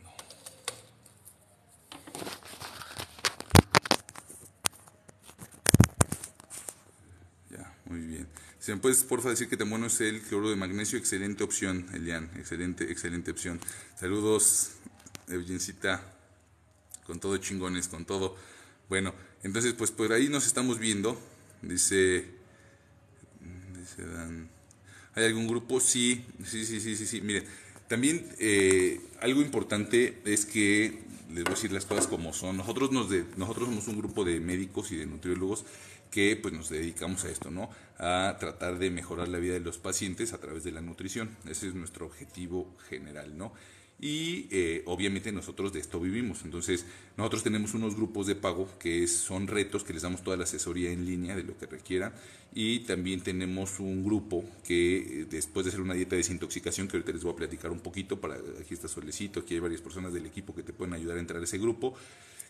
Muy bien. Si me puedes, porfa, decir que tan bueno es el cloro de magnesio. Excelente opción, Elian. Excelente, excelente opción. Saludos, Eugencita. Con todo chingones, con todo. Bueno, entonces, pues por ahí nos estamos viendo. Dice. Dan. ¿Hay algún grupo? Sí, sí, sí, sí, sí. sí. Miren, también eh, algo importante es que les voy a decir las cosas como son. Nosotros, nos de, nosotros somos un grupo de médicos y de nutriólogos que pues nos dedicamos a esto, ¿no? A tratar de mejorar la vida de los pacientes a través de la nutrición. Ese es nuestro objetivo general, ¿no? Y eh, obviamente nosotros de esto vivimos. Entonces, nosotros tenemos unos grupos de pago que son retos que les damos toda la asesoría en línea de lo que requieran. Y también tenemos un grupo que eh, después de hacer una dieta de desintoxicación, que ahorita les voy a platicar un poquito, para aquí está Solecito, aquí hay varias personas del equipo que te pueden ayudar a entrar a ese grupo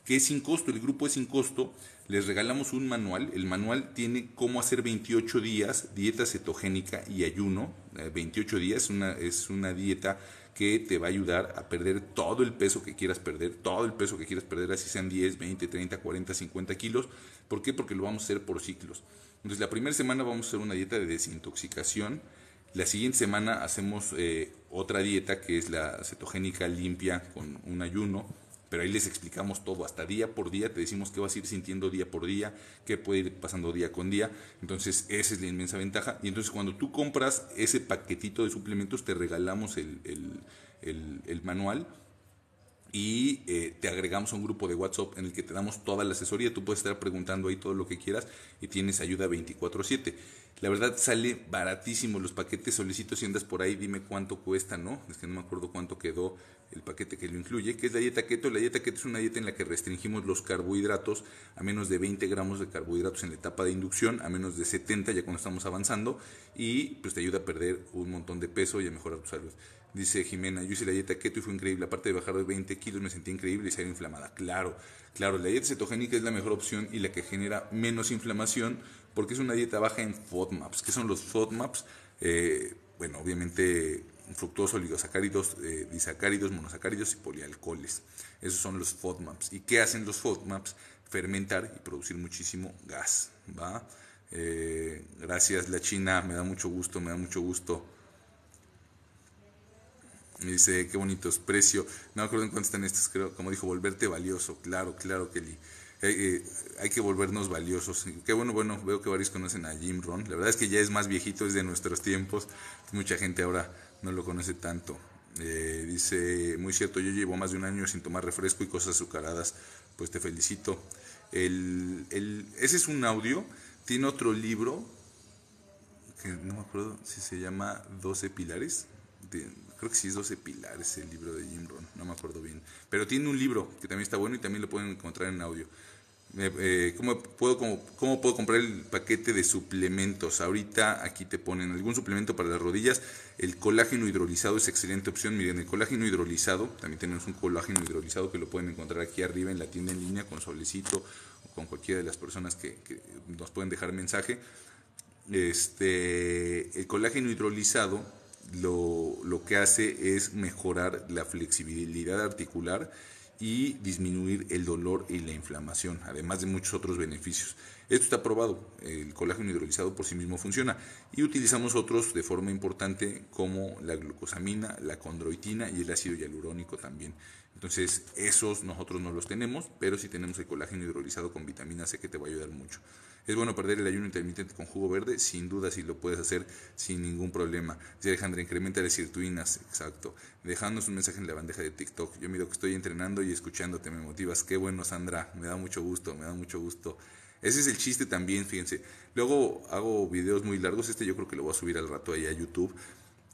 que es sin costo, el grupo es sin costo, les regalamos un manual, el manual tiene cómo hacer 28 días dieta cetogénica y ayuno, 28 eh, días una, es una dieta que te va a ayudar a perder todo el peso que quieras perder, todo el peso que quieras perder, así sean 10, 20, 30, 40, 50 kilos. ¿Por qué? Porque lo vamos a hacer por ciclos. Entonces la primera semana vamos a hacer una dieta de desintoxicación, la siguiente semana hacemos eh, otra dieta que es la cetogénica limpia con un ayuno, pero ahí les explicamos todo, hasta día por día, te decimos qué vas a ir sintiendo día por día, qué puede ir pasando día con día. Entonces, esa es la inmensa ventaja. Y entonces cuando tú compras ese paquetito de suplementos, te regalamos el, manual y eh, te agregamos a un grupo de WhatsApp en el que te damos toda la asesoría. Tú puedes estar preguntando ahí todo lo que quieras y tienes ayuda 24/7. La verdad sale baratísimo los paquetes, solicito si andas por ahí, dime cuánto cuesta, ¿no? Es que no me acuerdo cuánto quedó el paquete que lo incluye, que es la dieta keto. La dieta keto es una dieta en la que restringimos los carbohidratos a menos de 20 gramos de carbohidratos en la etapa de inducción, a menos de 70 ya cuando estamos avanzando, y pues te ayuda a perder un montón de peso y a mejorar tu salud. Dice Jimena, yo hice la dieta keto y fue increíble. Aparte de bajar de 20 kilos, me sentí increíble y salí inflamada. Claro, claro, la dieta cetogénica es la mejor opción y la que genera menos inflamación porque es una dieta baja en FODMAPs. ¿Qué son los FODMAPs? Eh, bueno, obviamente fructuoso, oligosacáridos, eh, disacáridos, monosacáridos y polialcoholes. Esos son los FODMAPs. ¿Y qué hacen los FODMAPs? Fermentar y producir muchísimo gas. ¿va? Eh, gracias, la China, me da mucho gusto, me da mucho gusto. Me dice, qué bonitos precio. No me acuerdo en cuánto están estos, creo, como dijo, volverte valioso. Claro, claro, Kelly. Eh, eh, hay que volvernos valiosos. Qué bueno, bueno, veo que varios conocen a Jim Ron. La verdad es que ya es más viejito, es de nuestros tiempos. Mucha gente ahora no lo conoce tanto. Eh, dice, muy cierto, yo llevo más de un año sin tomar refresco y cosas azucaradas. Pues te felicito. El, ese es un audio. Tiene otro libro, que no me acuerdo si se llama 12 Pilares. creo que sí es 12 Pilares el libro de Jim Ron, no me acuerdo bien. Pero tiene un libro que también está bueno y también lo pueden encontrar en audio. Eh, ¿cómo, puedo, cómo, puedo comprar el paquete de suplementos? Ahorita aquí te ponen algún suplemento para las rodillas. El colágeno hidrolizado es excelente opción. Miren, el colágeno hidrolizado, también tenemos un colágeno hidrolizado que lo pueden encontrar aquí arriba en la tienda en línea con solicito o con cualquiera de las personas que, nos pueden dejar mensaje. Este, el colágeno hidrolizado lo, lo que hace es mejorar la flexibilidad articular y disminuir el dolor y la inflamación, además de muchos otros beneficios. Esto está probado, el colágeno hidrolizado por sí mismo funciona y utilizamos otros de forma importante como la glucosamina, la condroitina y el ácido hialurónico también. Entonces, esos nosotros no los tenemos, pero si tenemos el colágeno hidrolizado con vitamina C que te va a ayudar mucho. ¿Es bueno perder el ayuno intermitente con jugo verde? Sin duda, si lo puedes hacer sin ningún problema. Dice Alejandra, incrementa las sirtuinas. Exacto. Dejándonos un mensaje en la bandeja de TikTok. Yo miro que estoy entrenando y escuchándote, me motivas. Qué bueno, Sandra. Me da mucho gusto, me da mucho gusto. Ese es el chiste también, fíjense. Luego hago videos muy largos. Este yo creo que lo voy a subir al rato ahí a YouTube.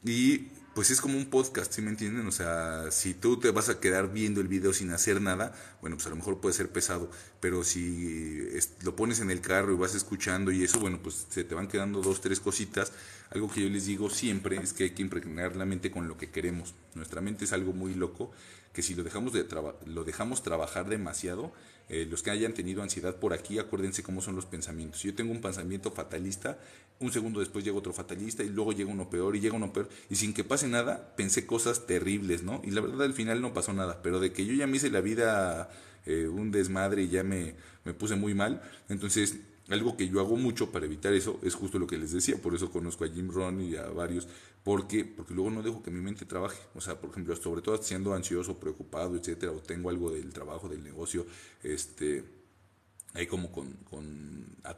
Y pues es como un podcast, ¿sí me entienden? O sea, si tú te vas a quedar viendo el video sin hacer nada, bueno, pues a lo mejor puede ser pesado, pero si lo pones en el carro y vas escuchando y eso, bueno, pues se te van quedando dos, tres cositas. Algo que yo les digo siempre es que hay que impregnar la mente con lo que queremos. Nuestra mente es algo muy loco, que si lo dejamos, de lo dejamos trabajar demasiado, eh, los que hayan tenido ansiedad por aquí, acuérdense cómo son los pensamientos. Yo tengo un pensamiento fatalista un segundo después llega otro fatalista y luego llega uno peor y llega uno peor. Y sin que pase nada, pensé cosas terribles, ¿no? Y la verdad al final no pasó nada, pero de que yo ya me hice la vida eh, un desmadre y ya me, me puse muy mal, entonces algo que yo hago mucho para evitar eso es justo lo que les decía, por eso conozco a Jim Ron y a varios, porque, porque luego no dejo que mi mente trabaje, o sea, por ejemplo, sobre todo siendo ansioso, preocupado, etcétera, o tengo algo del trabajo, del negocio, este, ahí como con, con a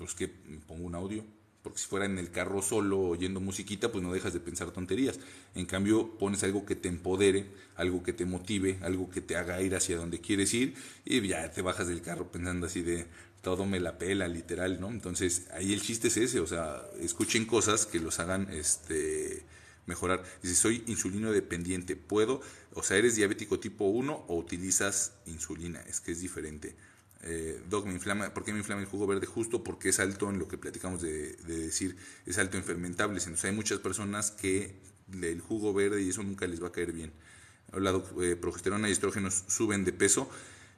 pues que pongo un audio, porque si fuera en el carro solo oyendo musiquita, pues no dejas de pensar tonterías. En cambio, pones algo que te empodere, algo que te motive, algo que te haga ir hacia donde quieres ir y ya te bajas del carro pensando así de todo me la pela, literal, ¿no? Entonces, ahí el chiste es ese, o sea, escuchen cosas que los hagan este mejorar. si soy insulino dependiente, puedo, o sea, eres diabético tipo 1 o utilizas insulina, es que es diferente. Eh, Doc, me inflama, ¿por qué me inflama el jugo verde? Justo porque es alto en lo que platicamos de, decir, es alto en fermentables. Entonces hay muchas personas que el jugo verde y eso nunca les va a caer bien. La eh, progesterona y estrógenos suben de peso.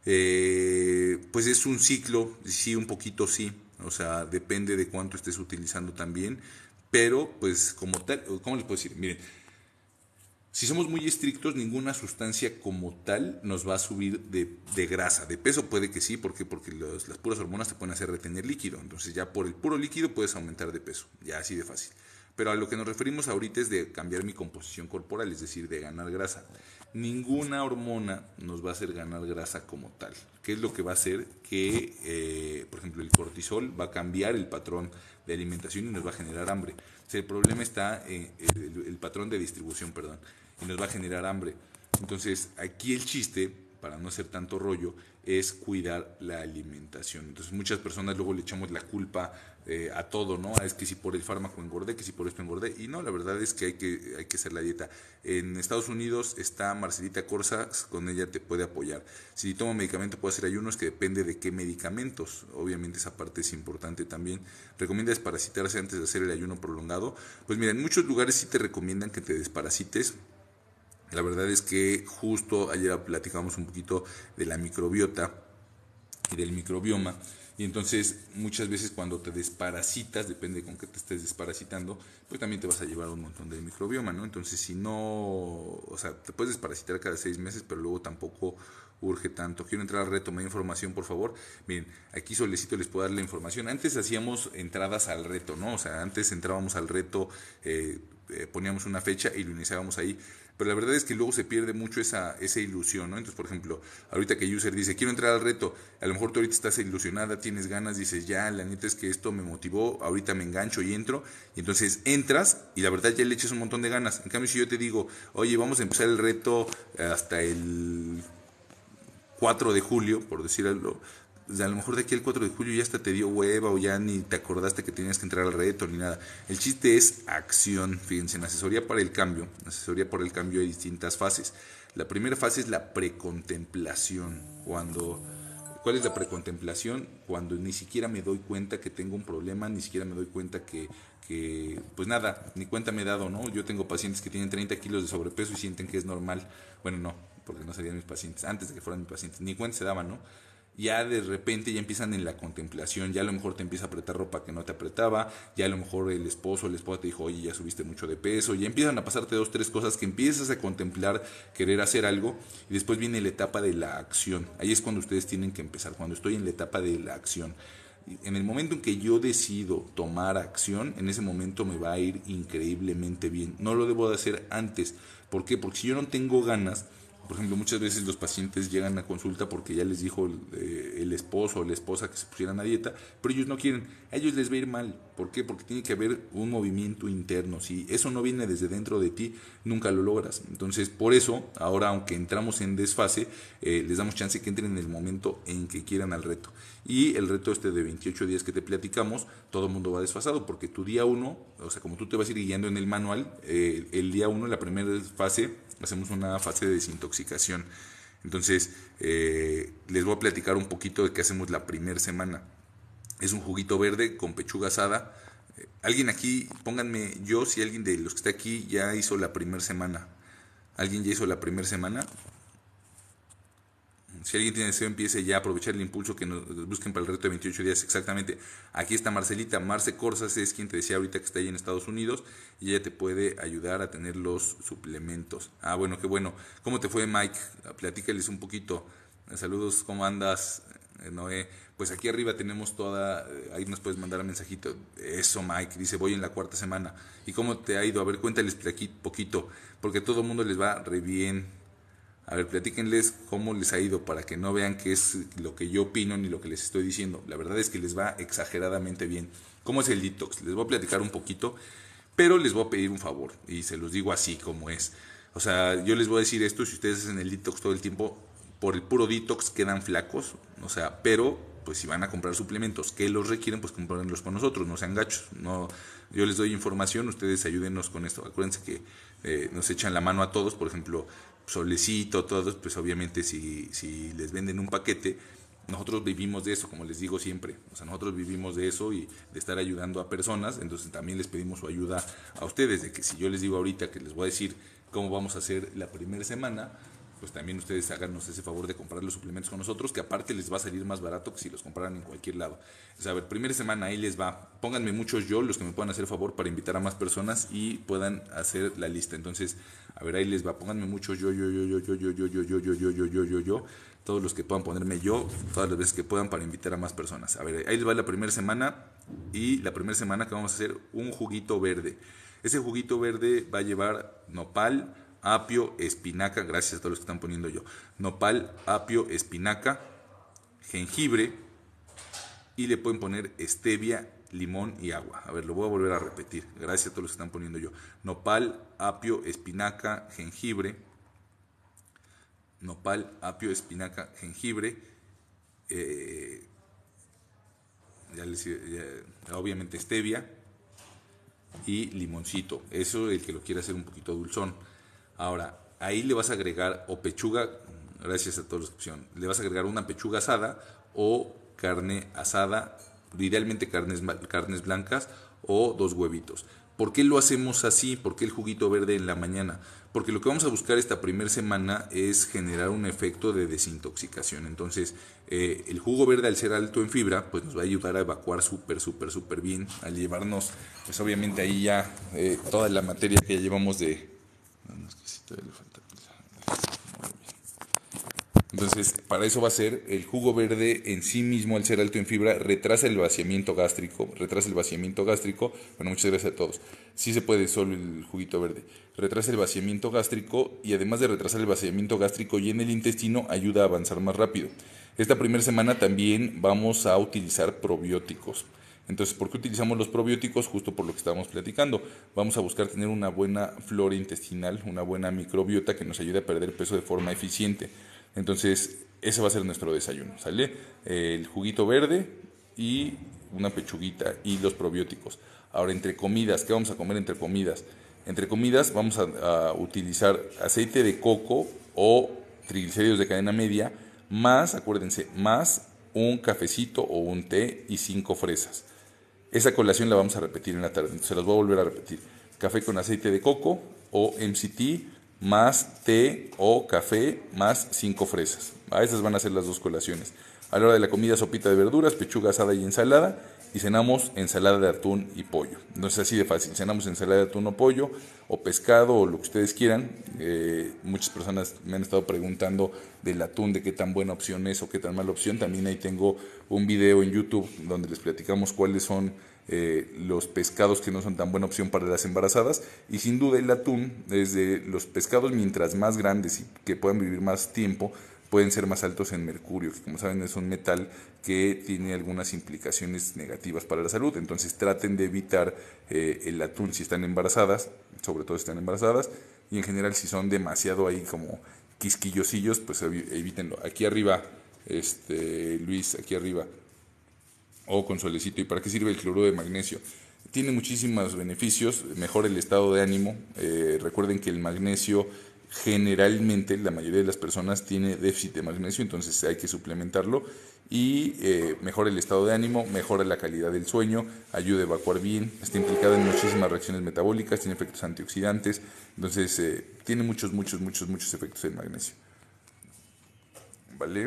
Eh, pues es un ciclo, sí, un poquito sí. O sea, depende de cuánto estés utilizando también. Pero, pues, como tal, ¿cómo les puedo decir? Miren, si somos muy estrictos, ninguna sustancia como tal nos va a subir de, grasa. De peso puede que sí, ¿por porque las puras hormonas te pueden hacer retener líquido. Entonces ya por el puro líquido puedes aumentar de peso, ya así de fácil. Pero a lo que nos referimos ahorita es de cambiar mi composición corporal, es decir, de ganar grasa. Ninguna hormona nos va a hacer ganar grasa como tal. ¿Qué es lo que va a hacer? Que, eh, por ejemplo, el cortisol va a cambiar el patrón de alimentación y nos va a generar hambre. el problema está en el patrón de distribución, perdón y nos va a generar hambre. Entonces, aquí el chiste, para no hacer tanto rollo, es cuidar la alimentación. Entonces, muchas personas luego le echamos la culpa eh, a todo, ¿no? Es que si por el fármaco engordé, que si por esto engordé. Y no, la verdad es que hay que, hay que hacer la dieta. En Estados Unidos está Marcelita Corsa, con ella te puede apoyar. Si toma medicamento, puede hacer ayunos, que depende de qué medicamentos. Obviamente, esa parte es importante también. ¿Recomienda parasitarse antes de hacer el ayuno prolongado? Pues mira, en muchos lugares sí te recomiendan que te desparasites la verdad es que justo ayer platicamos un poquito de la microbiota y del microbioma. Y entonces muchas veces cuando te desparasitas, depende con qué te estés desparasitando, pues también te vas a llevar un montón de microbioma, ¿no? Entonces si no, o sea, te puedes desparasitar cada seis meses, pero luego tampoco urge tanto. Quiero entrar al reto, me da información, por favor. Miren, aquí solicito, les puedo dar la información. Antes hacíamos entradas al reto, ¿no? O sea, antes entrábamos al reto, eh, eh, poníamos una fecha y lo iniciábamos ahí. Pero la verdad es que luego se pierde mucho esa, esa ilusión, ¿no? Entonces, por ejemplo, ahorita que User dice, quiero entrar al reto, a lo mejor tú ahorita estás ilusionada, tienes ganas, dices, ya, la neta es que esto me motivó, ahorita me engancho y entro, y entonces entras y la verdad ya le echas un montón de ganas. En cambio, si yo te digo, oye, vamos a empezar el reto hasta el 4 de julio, por decir algo, a lo mejor de aquí al 4 de julio ya hasta te dio hueva o ya ni te acordaste que tenías que entrar al reto ni nada. El chiste es acción. Fíjense, en asesoría para el cambio, asesoría para el cambio hay distintas fases. La primera fase es la precontemplación. Cuando, ¿Cuál es la precontemplación? Cuando ni siquiera me doy cuenta que tengo un problema, ni siquiera me doy cuenta que, que pues nada, ni cuenta me he dado, ¿no? Yo tengo pacientes que tienen 30 kilos de sobrepeso y sienten que es normal. Bueno, no, porque no serían mis pacientes, antes de que fueran mis pacientes, ni cuenta se daban, ¿no? ya de repente ya empiezan en la contemplación, ya a lo mejor te empieza a apretar ropa que no te apretaba, ya a lo mejor el esposo o la esposa te dijo, oye, ya subiste mucho de peso, ya empiezan a pasarte dos, tres cosas que empiezas a contemplar, querer hacer algo, y después viene la etapa de la acción. Ahí es cuando ustedes tienen que empezar, cuando estoy en la etapa de la acción. En el momento en que yo decido tomar acción, en ese momento me va a ir increíblemente bien. No lo debo de hacer antes. ¿Por qué? Porque si yo no tengo ganas, por ejemplo, muchas veces los pacientes llegan a consulta porque ya les dijo el, eh, esposo o la esposa que se pusieran a dieta, pero ellos no quieren, a ellos les va a ir mal. ¿Por qué? Porque tiene que haber un movimiento interno. Si eso no viene desde dentro de ti, nunca lo logras. Entonces, por eso, ahora aunque entramos en desfase, eh, les damos chance que entren en el momento en que quieran al reto. Y el reto este de 28 días que te platicamos, todo el mundo va desfasado, porque tu día uno o sea, como tú te vas a ir guiando en el manual, eh, el día 1, la primera fase, hacemos una fase de desintoxicación. Entonces, eh, les voy a platicar un poquito de qué hacemos la primera semana. Es un juguito verde con pechuga asada. Eh, alguien aquí, pónganme yo si alguien de los que está aquí ya hizo la primera semana. ¿Alguien ya hizo la primera semana? si alguien tiene deseo, empiece ya a aprovechar el impulso que nos busquen para el reto de 28 días. Exactamente. Aquí está Marcelita. Marce Corsas es quien te decía ahorita que está ahí en Estados Unidos y ella te puede ayudar a tener los suplementos. Ah, bueno, qué bueno. ¿Cómo te fue, Mike? Platícales un poquito. Saludos, ¿cómo andas? Eh, Noé, pues aquí arriba tenemos toda, eh, ahí nos puedes mandar un mensajito. Eso, Mike, dice, voy en la cuarta semana. ¿Y cómo te ha ido? A ver, cuéntales aquí poquito, porque todo el mundo les va re bien. A ver, platíquenles cómo les ha ido para que no vean que es lo que yo opino ni lo que les estoy diciendo. La verdad es que les va exageradamente bien. ¿Cómo es el detox? Les voy a platicar un poquito, pero les voy a pedir un favor y se los digo así como es. O sea, yo les voy a decir esto, si ustedes hacen el detox todo el tiempo, por el puro detox quedan flacos, o sea, pero pues si van a comprar suplementos que los requieren, pues comprenlos con nosotros, no sean gachos. No, yo les doy información, ustedes ayúdenos con esto. Acuérdense que eh, nos echan la mano a todos, por ejemplo, solecito, todos, pues obviamente si, si les venden un paquete, nosotros vivimos de eso, como les digo siempre. O sea, nosotros vivimos de eso y de estar ayudando a personas. Entonces también les pedimos su ayuda a ustedes, de que si yo les digo ahorita que les voy a decir cómo vamos a hacer la primera semana, pues también ustedes háganos ese favor de comprar los suplementos con nosotros, que aparte les va a salir más barato que si los compraran en cualquier lado. a ver, primera semana ahí les va. Pónganme muchos yo, los que me puedan hacer favor para invitar a más personas y puedan hacer la lista. Entonces, a ver, ahí les va. Pónganme muchos yo, yo, yo, yo, yo, yo, yo, yo, yo, yo, yo, yo, yo, yo, yo. Todos los que puedan ponerme yo, todas las veces que puedan para invitar a más personas. A ver, ahí les va la primera semana y la primera semana que vamos a hacer un juguito verde. Ese juguito verde va a llevar nopal, apio, espinaca, gracias a todos los que están poniendo yo, nopal, apio, espinaca, jengibre y le pueden poner stevia, limón y agua. A ver, lo voy a volver a repetir, gracias a todos los que están poniendo yo, nopal, apio, espinaca, jengibre, nopal, apio, espinaca, jengibre, eh, ya obviamente stevia y limoncito. Eso el que lo quiera hacer un poquito dulzón. Ahora, ahí le vas a agregar o pechuga, gracias a todos los descripción, le vas a agregar una pechuga asada o carne asada, idealmente carnes, carnes blancas o dos huevitos. ¿Por qué lo hacemos así? ¿Por qué el juguito verde en la mañana? Porque lo que vamos a buscar esta primera semana es generar un efecto de desintoxicación. Entonces, eh, el jugo verde al ser alto en fibra, pues nos va a ayudar a evacuar súper, súper, súper bien, al llevarnos, pues obviamente ahí ya eh, toda la materia que llevamos de... Este, Entonces, para eso va a ser el jugo verde en sí mismo, al ser alto en fibra, retrasa el vaciamiento gástrico. Retrasa el vaciamiento gástrico. Bueno, muchas gracias a todos. Sí se puede solo el juguito verde. Retrasa el vaciamiento gástrico y además de retrasar el vaciamiento gástrico y en el intestino, ayuda a avanzar más rápido. Esta primera semana también vamos a utilizar probióticos. Entonces, ¿por qué utilizamos los probióticos? Justo por lo que estábamos platicando. Vamos a buscar tener una buena flora intestinal, una buena microbiota que nos ayude a perder peso de forma eficiente. Entonces, ese va a ser nuestro desayuno, ¿sale? El juguito verde y una pechuguita y los probióticos. Ahora, entre comidas, ¿qué vamos a comer entre comidas? Entre comidas vamos a, a utilizar aceite de coco o triglicéridos de cadena media, más, acuérdense, más un cafecito o un té y cinco fresas. Esa colación la vamos a repetir en la tarde, se las voy a volver a repetir. Café con aceite de coco o MCT más té o café más cinco fresas. A ah, esas van a ser las dos colaciones. A la hora de la comida, sopita de verduras, pechuga asada y ensalada y cenamos ensalada de atún y pollo. No es así de fácil, cenamos ensalada de atún o pollo o pescado o lo que ustedes quieran. Eh, muchas personas me han estado preguntando del atún, de qué tan buena opción es o qué tan mala opción. También ahí tengo un video en YouTube donde les platicamos cuáles son eh, los pescados que no son tan buena opción para las embarazadas. Y sin duda el atún es de los pescados mientras más grandes y que puedan vivir más tiempo pueden ser más altos en mercurio, que como saben es un metal que tiene algunas implicaciones negativas para la salud. Entonces traten de evitar eh, el atún si están embarazadas, sobre todo si están embarazadas, y en general si son demasiado ahí como quisquillosillos, pues evítenlo. Aquí arriba, este, Luis, aquí arriba, o con solecito. ¿Y para qué sirve el cloruro de magnesio? Tiene muchísimos beneficios, mejora el estado de ánimo. Eh, recuerden que el magnesio generalmente la mayoría de las personas tiene déficit de magnesio, entonces hay que suplementarlo y eh, mejora el estado de ánimo, mejora la calidad del sueño, ayuda a evacuar bien, está implicada en muchísimas reacciones metabólicas, tiene efectos antioxidantes, entonces eh, tiene muchos, muchos, muchos, muchos efectos el magnesio. ¿Vale?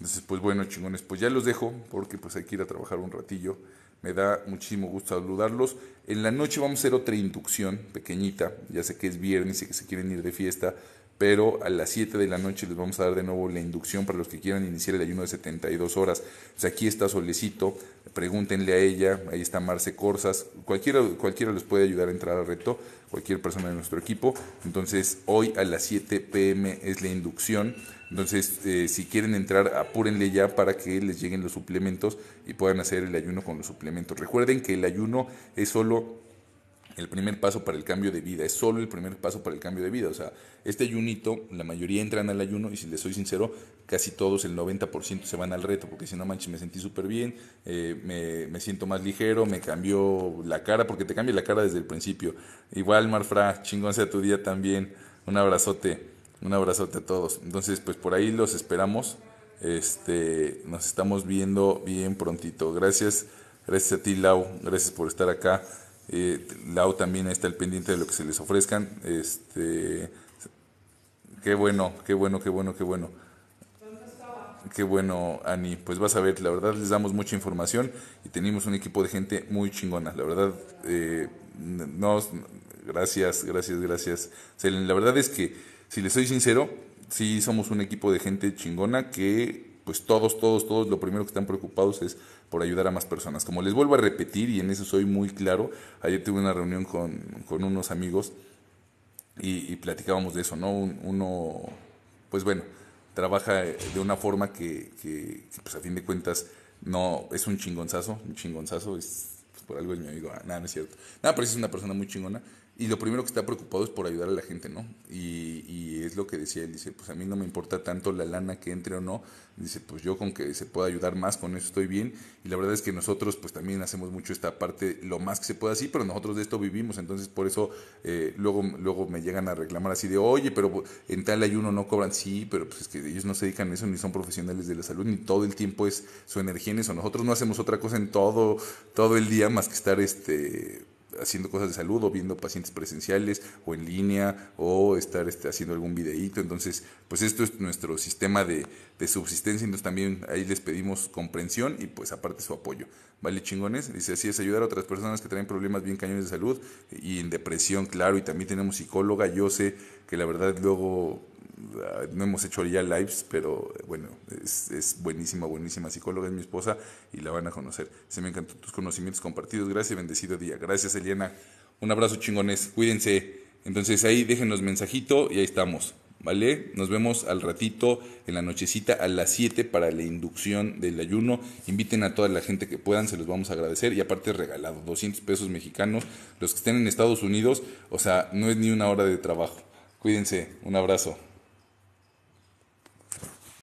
Entonces, pues bueno, chingones, pues ya los dejo porque pues hay que ir a trabajar un ratillo. Me da muchísimo gusto saludarlos. En la noche vamos a hacer otra inducción pequeñita. Ya sé que es viernes y que se quieren ir de fiesta, pero a las 7 de la noche les vamos a dar de nuevo la inducción para los que quieran iniciar el ayuno de 72 horas. sea aquí está Solecito, pregúntenle a ella, ahí está Marce Corsas, cualquiera, cualquiera les puede ayudar a entrar al reto, cualquier persona de nuestro equipo. Entonces hoy a las 7 pm es la inducción entonces, eh, si quieren entrar, apúrenle ya para que les lleguen los suplementos y puedan hacer el ayuno con los suplementos. Recuerden que el ayuno es solo el primer paso para el cambio de vida, es solo el primer paso para el cambio de vida. O sea, este ayunito, la mayoría entran al ayuno y si les soy sincero, casi todos, el 90% se van al reto, porque si no manches, me sentí súper bien, eh, me, siento más ligero, me cambió la cara, porque te cambia la cara desde el principio. Igual, Marfra, chingón sea tu día también. Un abrazote. Un abrazote a todos. Entonces, pues por ahí los esperamos. Este, nos estamos viendo bien prontito. Gracias, gracias a ti, Lau. Gracias por estar acá. Eh, Lau también está al pendiente de lo que se les ofrezcan. Este, qué bueno, qué bueno, qué bueno, qué bueno. Qué bueno, Ani. Pues vas a ver, la verdad les damos mucha información y tenemos un equipo de gente muy chingona. La verdad, eh, gracias, gracias, gracias. la verdad es que si les soy sincero, sí somos un equipo de gente chingona que pues todos, todos, todos, lo primero que están preocupados es por ayudar a más personas. Como les vuelvo a repetir, y en eso soy muy claro, ayer tuve una reunión con, unos amigos y, platicábamos de eso, ¿no? uno, pues bueno, trabaja de una forma que, que, pues a fin de cuentas, no, es un chingonzazo, un chingonzazo, es, pues, por algo es mi amigo, ah, nada, no es cierto. Nada, pero es una persona muy chingona y lo primero que está preocupado es por ayudar a la gente, ¿no? Y, y, es lo que decía él, dice, pues a mí no me importa tanto la lana que entre o no, dice, pues yo con que se pueda ayudar más, con eso estoy bien. Y la verdad es que nosotros pues también hacemos mucho esta parte, lo más que se pueda sí, pero nosotros de esto vivimos, entonces por eso eh, luego, luego me llegan a reclamar así de, oye, pero en tal ayuno no cobran, sí, pero pues es que ellos no se dedican a eso, ni son profesionales de la salud, ni todo el tiempo es su energía en eso. Nosotros no hacemos otra cosa en todo, todo el día más que estar este haciendo cosas de salud o viendo pacientes presenciales o en línea o estar este, haciendo algún videíto. Entonces, pues esto es nuestro sistema de, de, subsistencia. nos también ahí les pedimos comprensión y pues aparte su apoyo. ¿Vale chingones? Dice así es ayudar a otras personas que traen problemas bien cañones de salud y en depresión, claro. Y también tenemos psicóloga. Yo sé que la verdad luego Ah, no hemos hecho ya lives, pero eh, bueno, es, buenísima, buenísima psicóloga, es mi esposa y la van a conocer. Se me encantó tus conocimientos compartidos, gracias, bendecido día. Gracias, Eliana. Un abrazo chingones, cuídense. Entonces ahí déjenos mensajito y ahí estamos, ¿vale? Nos vemos al ratito, en la nochecita, a las 7 para la inducción del ayuno. Inviten a toda la gente que puedan, se los vamos a agradecer. Y aparte regalado, 200 pesos mexicanos. Los que estén en Estados Unidos, o sea, no es ni una hora de trabajo. Cuídense, un abrazo.